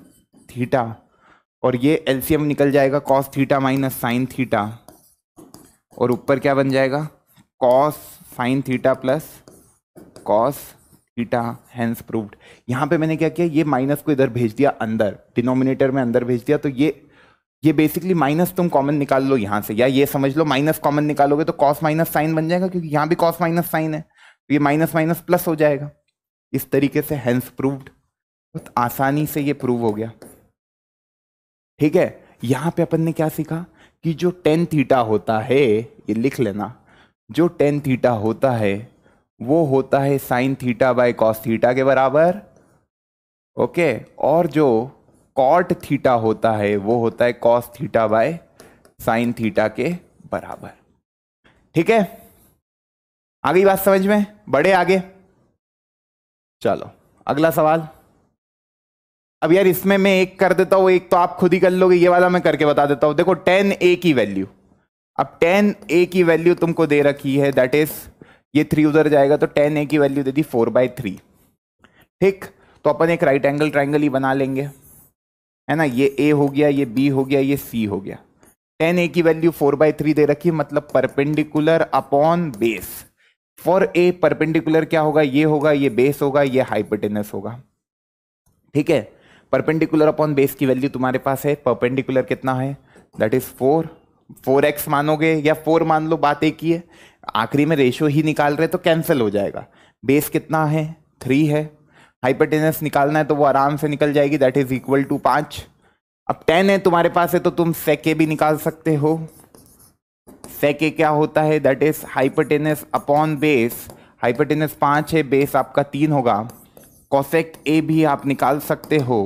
theta और ये एलसीएम निकल जाएगा cos theta minus sine theta और ऊपर क्या बन जाएगा cos sine theta plus cos theta hence proved यहाँ पे मैंने क्या किया ये माइनस को इधर भेज दिया अंदर डिनोमिनेटर में अंदर भेज दिया तो ये ये बेसिकली माइनस तुम कॉमन निकाल लो यहाँ से या ये समझ लो माइनस कॉमन निकालोगे तो कॉस माइनस साइन बन जाएगा क्योंकि यहाँ भी कॉस माइनस साइन है तो ये माइनस माइनस प्लस हो जाएगा इस तरीके से हैंस प्रूव्ड बहुत आसानी से ये प्रूव हो गया ठीक है यहाँ पे अपन ने क्या सीखा कि जो टेन थीटा होता है ये लिख लेना जो टेन थीटा होता है वो होता है sine theta by cos theta के बराबर ओके और जो कॉट थीटा होता है वो होता है cos theta by sine theta के बराबर ठीक है आ गई बात समझ में बड़े आगे चलो अगला सवाल अब यार इसमें मैं एक कर देता हूं एक तो आप खुद ही कर लोगे ये वाला मैं करके बता देता हूं देखो टेन ए की वैल्यू अब टेन ए की वैल्यू तुमको दे रखी है दैट इज ये थ्री उधर जाएगा तो टेन ए की वैल्यू दे दी फोर बाय थ्री ठीक तो अपन एक राइट एंगल ट्राइंगल ही बना लेंगे है ना ये ए हो गया ये बी हो गया ये सी हो गया टेन ए की वैल्यू फोर बाय थ्री दे रखी मतलब perpendicular upon base for A perpendicular क्या होगा ये होगा ये बेस होगा ये हाइपोटेनस होगा ठीक है परपेंडिकुलर अपॉन बेस की वैल्यू तुम्हारे पास है परपेंडिकुलर कितना है that is four four X मानोगे या फोर मान लो बात एक ही है आखिरी में रेशो ही निकाल रहे तो कैंसिल हो जाएगा बेस कितना है थ्री है हाइपरटेनस निकालना है तो वो आराम से निकल जाएगी दैट इज इक्वल टू पाँच अब टेन है तुम्हारे पास है तो तुम सेके भी निकाल सकते हो सेके क्या होता है that is hypotenuse upon base hypotenuse पाँच है बेस आपका तीन होगा कॉसेक ए भी आप निकाल सकते हो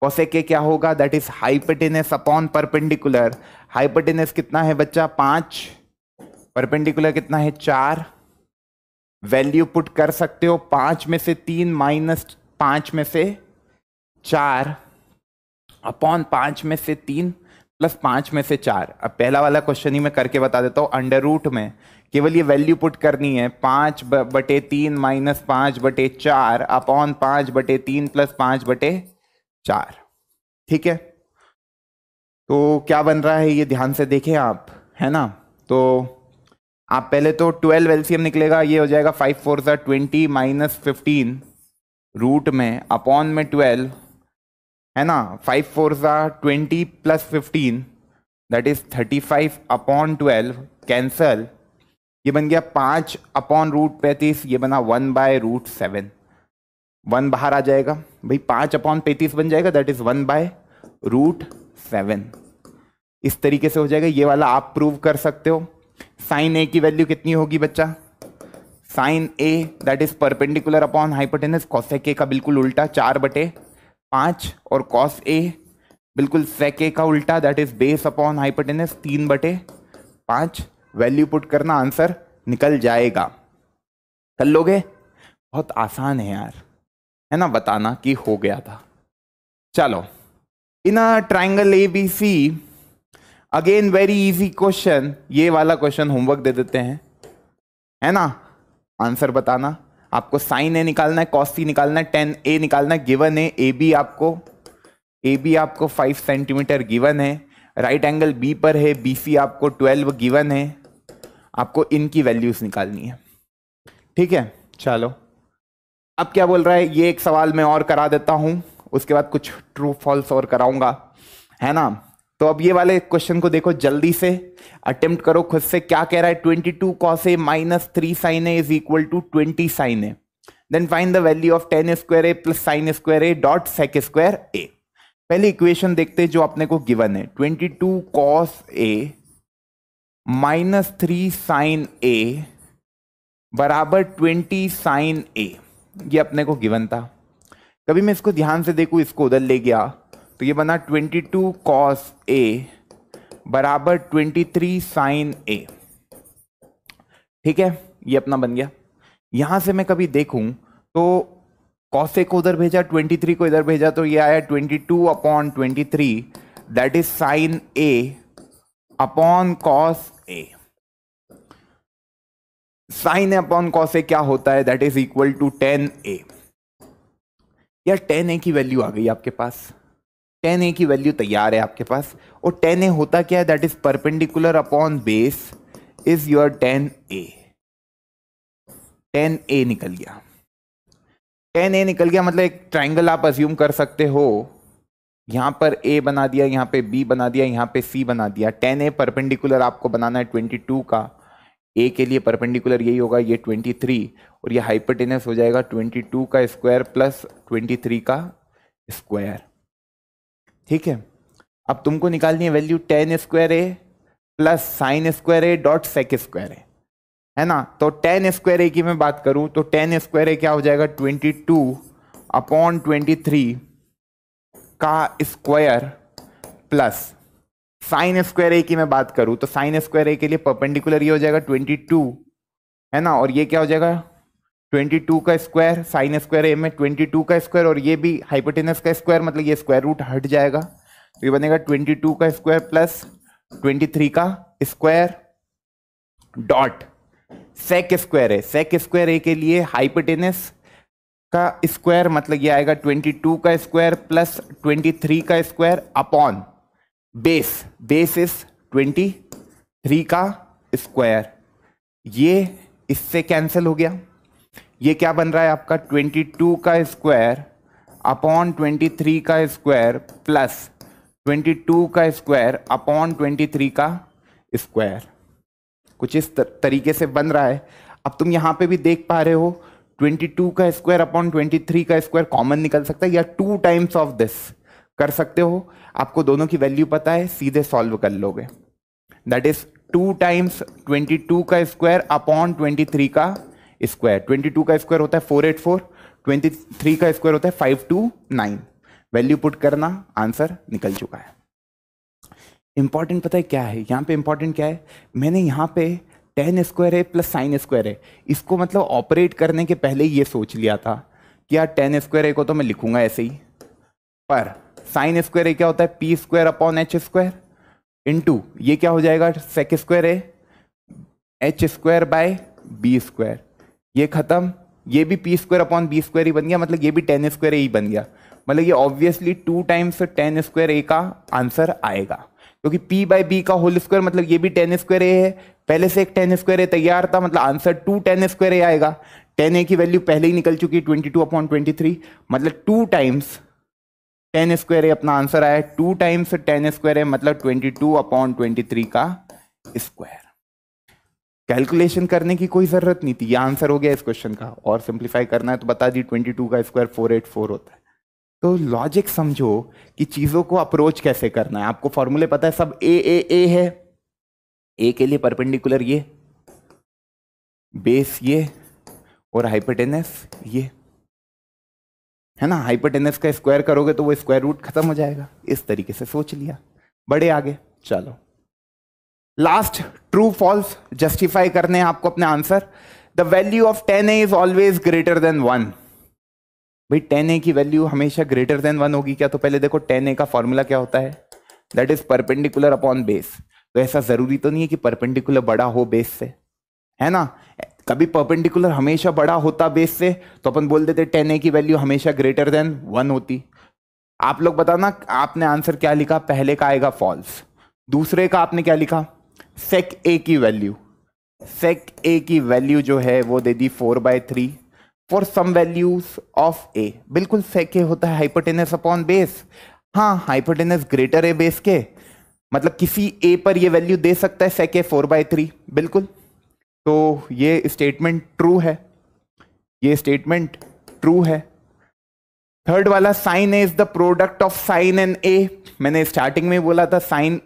कॉसेक ए क्या होगा that is hypotenuse upon perpendicular hypotenuse कितना है बच्चा पाँच परपेंडिकुलर कितना है चार वैल्यू पुट कर सकते हो पांच में से तीन माइनस पांच में से चार अपॉन पांच में से तीन प्लस पांच में से चार अब पहला वाला क्वेश्चन ही मैं करके बता देता हूँ अंडर रूट में केवल ये वैल्यू पुट करनी है पांच बटे तीन माइनस पांच बटे चार अपॉन पांच बटे तीन प्लस पांच बटे चार ठीक है तो क्या बन रहा है ये ध्यान से देखें आप है ना तो आप पहले तो 12 एलसीएम निकलेगा ये हो जाएगा फाइव फोर सा ट्वेंटी माइनस फिफ्टीन रूट में अपॉन में ट्वेल्व है ना फाइव फोर सा twenty plus fifteen that is thirty five upon twelve cancel ये बन गया पाँच अपॉन रूट पैंतीस ये बना one by root seven one बाहर आ जाएगा भाई पाँच अपॉन पैंतीस बन जाएगा that is one by root seven इस तरीके से हो जाएगा ये वाला आप प्रूव कर सकते हो साइन ए की वैल्यू कितनी होगी बच्चा sine A that is perpendicular upon hypotenuse cosec A का बिल्कुल उल्टा चार बटे पाँच और कॉस ए बिल्कुल सेक ए का उल्टा that is base upon hypotenuse तीन बटे पाँच वैल्यू पुट करना आंसर निकल जाएगा कर लोगे बहुत आसान है यार है ना बताना कि हो गया था चलो in a triangle A B C again very easy question ये वाला क्वेश्चन होमवर्क दे देते हैं है ना आंसर बताना आपको साइन ए निकालना है कॉस सी निकालना है टेन ए निकालना है गिवन है ए बी आपको ए बी आपको फाइव सेंटीमीटर गिवन है राइट एंगल बी पर है बी सी आपको ट्वेल्व गिवन है आपको इनकी वैल्यूज निकालनी है ठीक है चलो अब क्या बोल रहा है ये एक सवाल मैं और करा देता हूँ उसके बाद कुछ ट्रू फॉल्स और कराऊंगा है ना तो अब ये वाले क्वेश्चन को देखो जल्दी से अटेम्प्ट करो खुद से क्या कह रहा है twenty two cos A minus three sine A is equal to twenty sine A then find the value of tan square A plus sine square A dot sec square A पहली equation देखते हैं जो अपने को given है twenty two cos A minus three sine A बराबर twenty sine ए ये अपने को गिवन था कभी मैं इसको ध्यान से देखू इसको उधर ले गया तो ये बना 22 टू कॉस ए बराबर 23 साइन ए ठीक है ये अपना बन गया यहां से मैं कभी देखूं तो कॉस ए को उधर भेजा 23 को इधर भेजा तो ये आया 22 two upon twenty three that is sine A upon cos A sine A upon cos A क्या होता है that is equal to tan A या टेन ए की वैल्यू आ गई आपके पास टेन ए की वैल्यू तैयार है आपके पास और टेन ए होता क्या है that is perpendicular upon base is your tan A tan A निकल गया टेन ए निकल गया मतलब एक ट्राइंगल आप अज्यूम कर सकते हो यहां पर ए बना दिया यहां पे बी बना दिया यहां पे सी बना दिया टेन ए परपेंडिकुलर आपको बनाना है ट्वेंटी टू का ए के लिए परपेंडिकुलर यही होगा ये ट्वेंटी थ्री और ये हाइपरटेनस हो जाएगा ट्वेंटी टू का स्क्वायर प्लस ट्वेंटी थ्री का स्क्वायर ठीक है अब तुमको निकालनी है value tan square A plus sine square A dot sec square A है ना तो टेन स्क्वायर ए की मैं बात करूं तो टेन स्क्वायर ए क्या हो जाएगा twenty two upon twenty three का square plus sine square A की मैं बात करूं तो साइन स्क्वायर ए के लिए परपेंडिकुलर ये हो जाएगा ट्वेंटी टू है ना और ये क्या हो जाएगा 22 का स्क्वायर साइन स्क्वायर ए में 22 का स्क्वायर और ये भी हाइपोटेनस का स्क्वायर मतलब ये स्क्वायर रूट हट जाएगा तो ये बनेगा 22 का स्क्वायर प्लस 23 का स्क्वायर डॉट सेक स्क्वायर है सेक स्क्वायर ए के लिए हाइपोटेनस का स्क्वायर मतलब ये आएगा 22 का स्क्वायर प्लस 23 का स्क्वायर अपॉन बेस बेस इस 23 का स्क्वायर ये इससे कैंसिल हो गया ये क्या बन रहा है आपका 22 का स्क्वायर अपॉन 23 का स्क्वायर प्लस 22 का स्क्वायर अपॉन 23 का स्क्वायर कुछ इस तरीके से बन रहा है अब तुम यहां पे भी देख पा रहे हो 22 का स्क्वायर अपॉन 23 का स्क्वायर कॉमन निकल सकता है या टू टाइम्स ऑफ दिस कर सकते हो आपको दोनों की वैल्यू पता है सीधे सॉल्व कर लोगे दैट इज टू टाइम्स 22 का स्क्वायर अपॉन 23 का स्क्वायर ट्वेंटी टू का स्क्वायर होता है four eight four twenty three का स्क्वायर होता है five two nine value put करना आंसर निकल चुका है इंपॉर्टेंट पता है क्या है यहाँ पे इंपॉर्टेंट क्या है मैंने यहाँ पे टेन स्क्वायर है प्लस साइन स्क्वायर है इसको मतलब ऑपरेट करने के पहले ये सोच लिया था कि यार टेन स्क्वायर है को तो मैं लिखूंगा ऐसे ही पर साइन स्क्वायर है क्या होता है P square upon H square into ये क्या हो जाएगा सेक स्क्वायर है H square by B square ये खत्म ये भी P square upon B square ही बन गया मतलब ये भी टेन स्क्वायर ही बन गया मतलब ये obviously two times tan square A का आंसर आएगा क्योंकि पी बाई बी का होल स्क्वायर मतलब ये भी टेन स्क्वायर ए है पहले से एक टेन स्क्वायर ए तैयार था मतलब answer two tan square A आएगा टेन ए की वैल्यू पहले ही निकल चुकी है twenty two upon twenty three मतलब two times tan square A अपना आंसर आया two times tan square A मतलब twenty two upon twenty three का स्क्वायर कैलकुलेशन करने की कोई जरूरत नहीं थी ये आंसर हो गया इस क्वेश्चन का और सिंप्लीफाई करना है तो बता दी ट्वेंटी टू का स्क्वायर फोर एट फोर होता है तो लॉजिक समझो कि चीज़ों को अप्रोच कैसे करना है आपको फॉर्मूले पता है सब ए ए ए है ए के लिए परपेंडिकुलर ये बेस ये और हाइपरटेनस ये है ना हाइपरटेनस का स्क्वायर करोगे तो वो स्क्वायर रूट खत्म हो जाएगा इस तरीके से सोच लिया बड़े आगे चलो लास्ट ट्रू फॉल्स जस्टिफाई करने हैं आपको अपने answer the value of tan A is always greater than one भाई टेन ए की वैल्यू हमेशा ग्रेटर देन वन होगी क्या तो पहले देखो टेन ए का फॉर्मूला क्या होता है that is perpendicular upon base तो ऐसा जरूरी तो नहीं है कि परपेंडिकुलर बड़ा हो बेस से है ना कभी परपेंडिकुलर हमेशा बड़ा होता बेस से तो अपन बोल देते टेन ए की वैल्यू हमेशा ग्रेटर देन वन होती आप लोग बताना आपने आंसर क्या लिखा पहले का आएगा फॉल्स दूसरे का आपने क्या लिखा सेक ए की वैल्यू सेक ए की वैल्यू जो है वो दे दी four by three for some values of A बिल्कुल सेक ए होता है हाइपोटेनस अपॉन बेस हाँ हाइपोटेनस ग्रेटर है बेस के मतलब किसी ए पर ये वैल्यू दे सकता है sec A four by three बिल्कुल तो ये स्टेटमेंट ट्रू है ये स्टेटमेंट ट्रू है थर्ड वाला sine A is the product of sine and A मैंने स्टार्टिंग में बोला था sine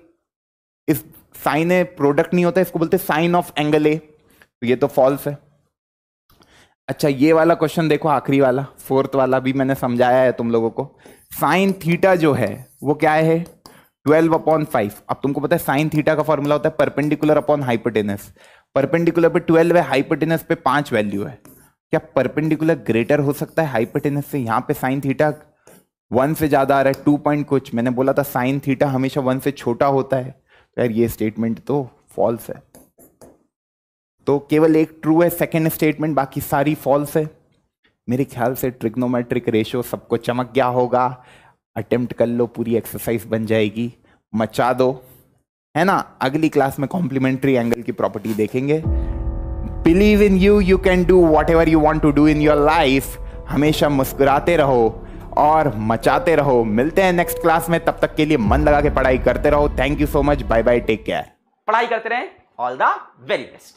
is sine A product नहीं होता इसको बोलते साइन ऑफ एंगल ए तो ये तो फॉल्स है अच्छा ये वाला क्वेश्चन देखो आखिरी वाला फोर्थ वाला भी मैंने समझाया है तुम लोगों को साइन थीटा जो है वो क्या है ट्वेल्व अपॉन फाइव अब तुमको पता है साइन थीटा का फॉर्मूला होता है परपेंडिकुलर अपॉन हाइपोटेनस परपेंडिकुलर पे ट्वेल्व है हाइपोटेनस पे पांच वैल्यू है क्या परपेंडिकुलर ग्रेटर हो सकता है हाइपोटेनस से यहाँ पे साइन थीटा वन से ज्यादा आ रहा है टू पॉइंट कुछ मैंने बोला था साइन थीटा हमेशा वन से छोटा होता है यार ये स्टेटमेंट तो फॉल्स है तो केवल एक ट्रू है सेकेंड स्टेटमेंट बाकी सारी फॉल्स है मेरे ख्याल से ट्रिग्नोमेट्रिक रेशियो सबको चमक गया होगा अटेम्प्ट कर लो पूरी एक्सरसाइज बन जाएगी मचा दो है ना अगली क्लास में कॉम्प्लीमेंट्री एंगल की प्रॉपर्टी देखेंगे believe in you you can do whatever you want to do in your life हमेशा मुस्कुराते रहो और मचाते रहो मिलते हैं नेक्स्ट क्लास में तब तक के लिए मन लगा के पढ़ाई करते रहो thank you so much bye bye take care पढ़ाई करते रहें ऑल द वेरी बेस्ट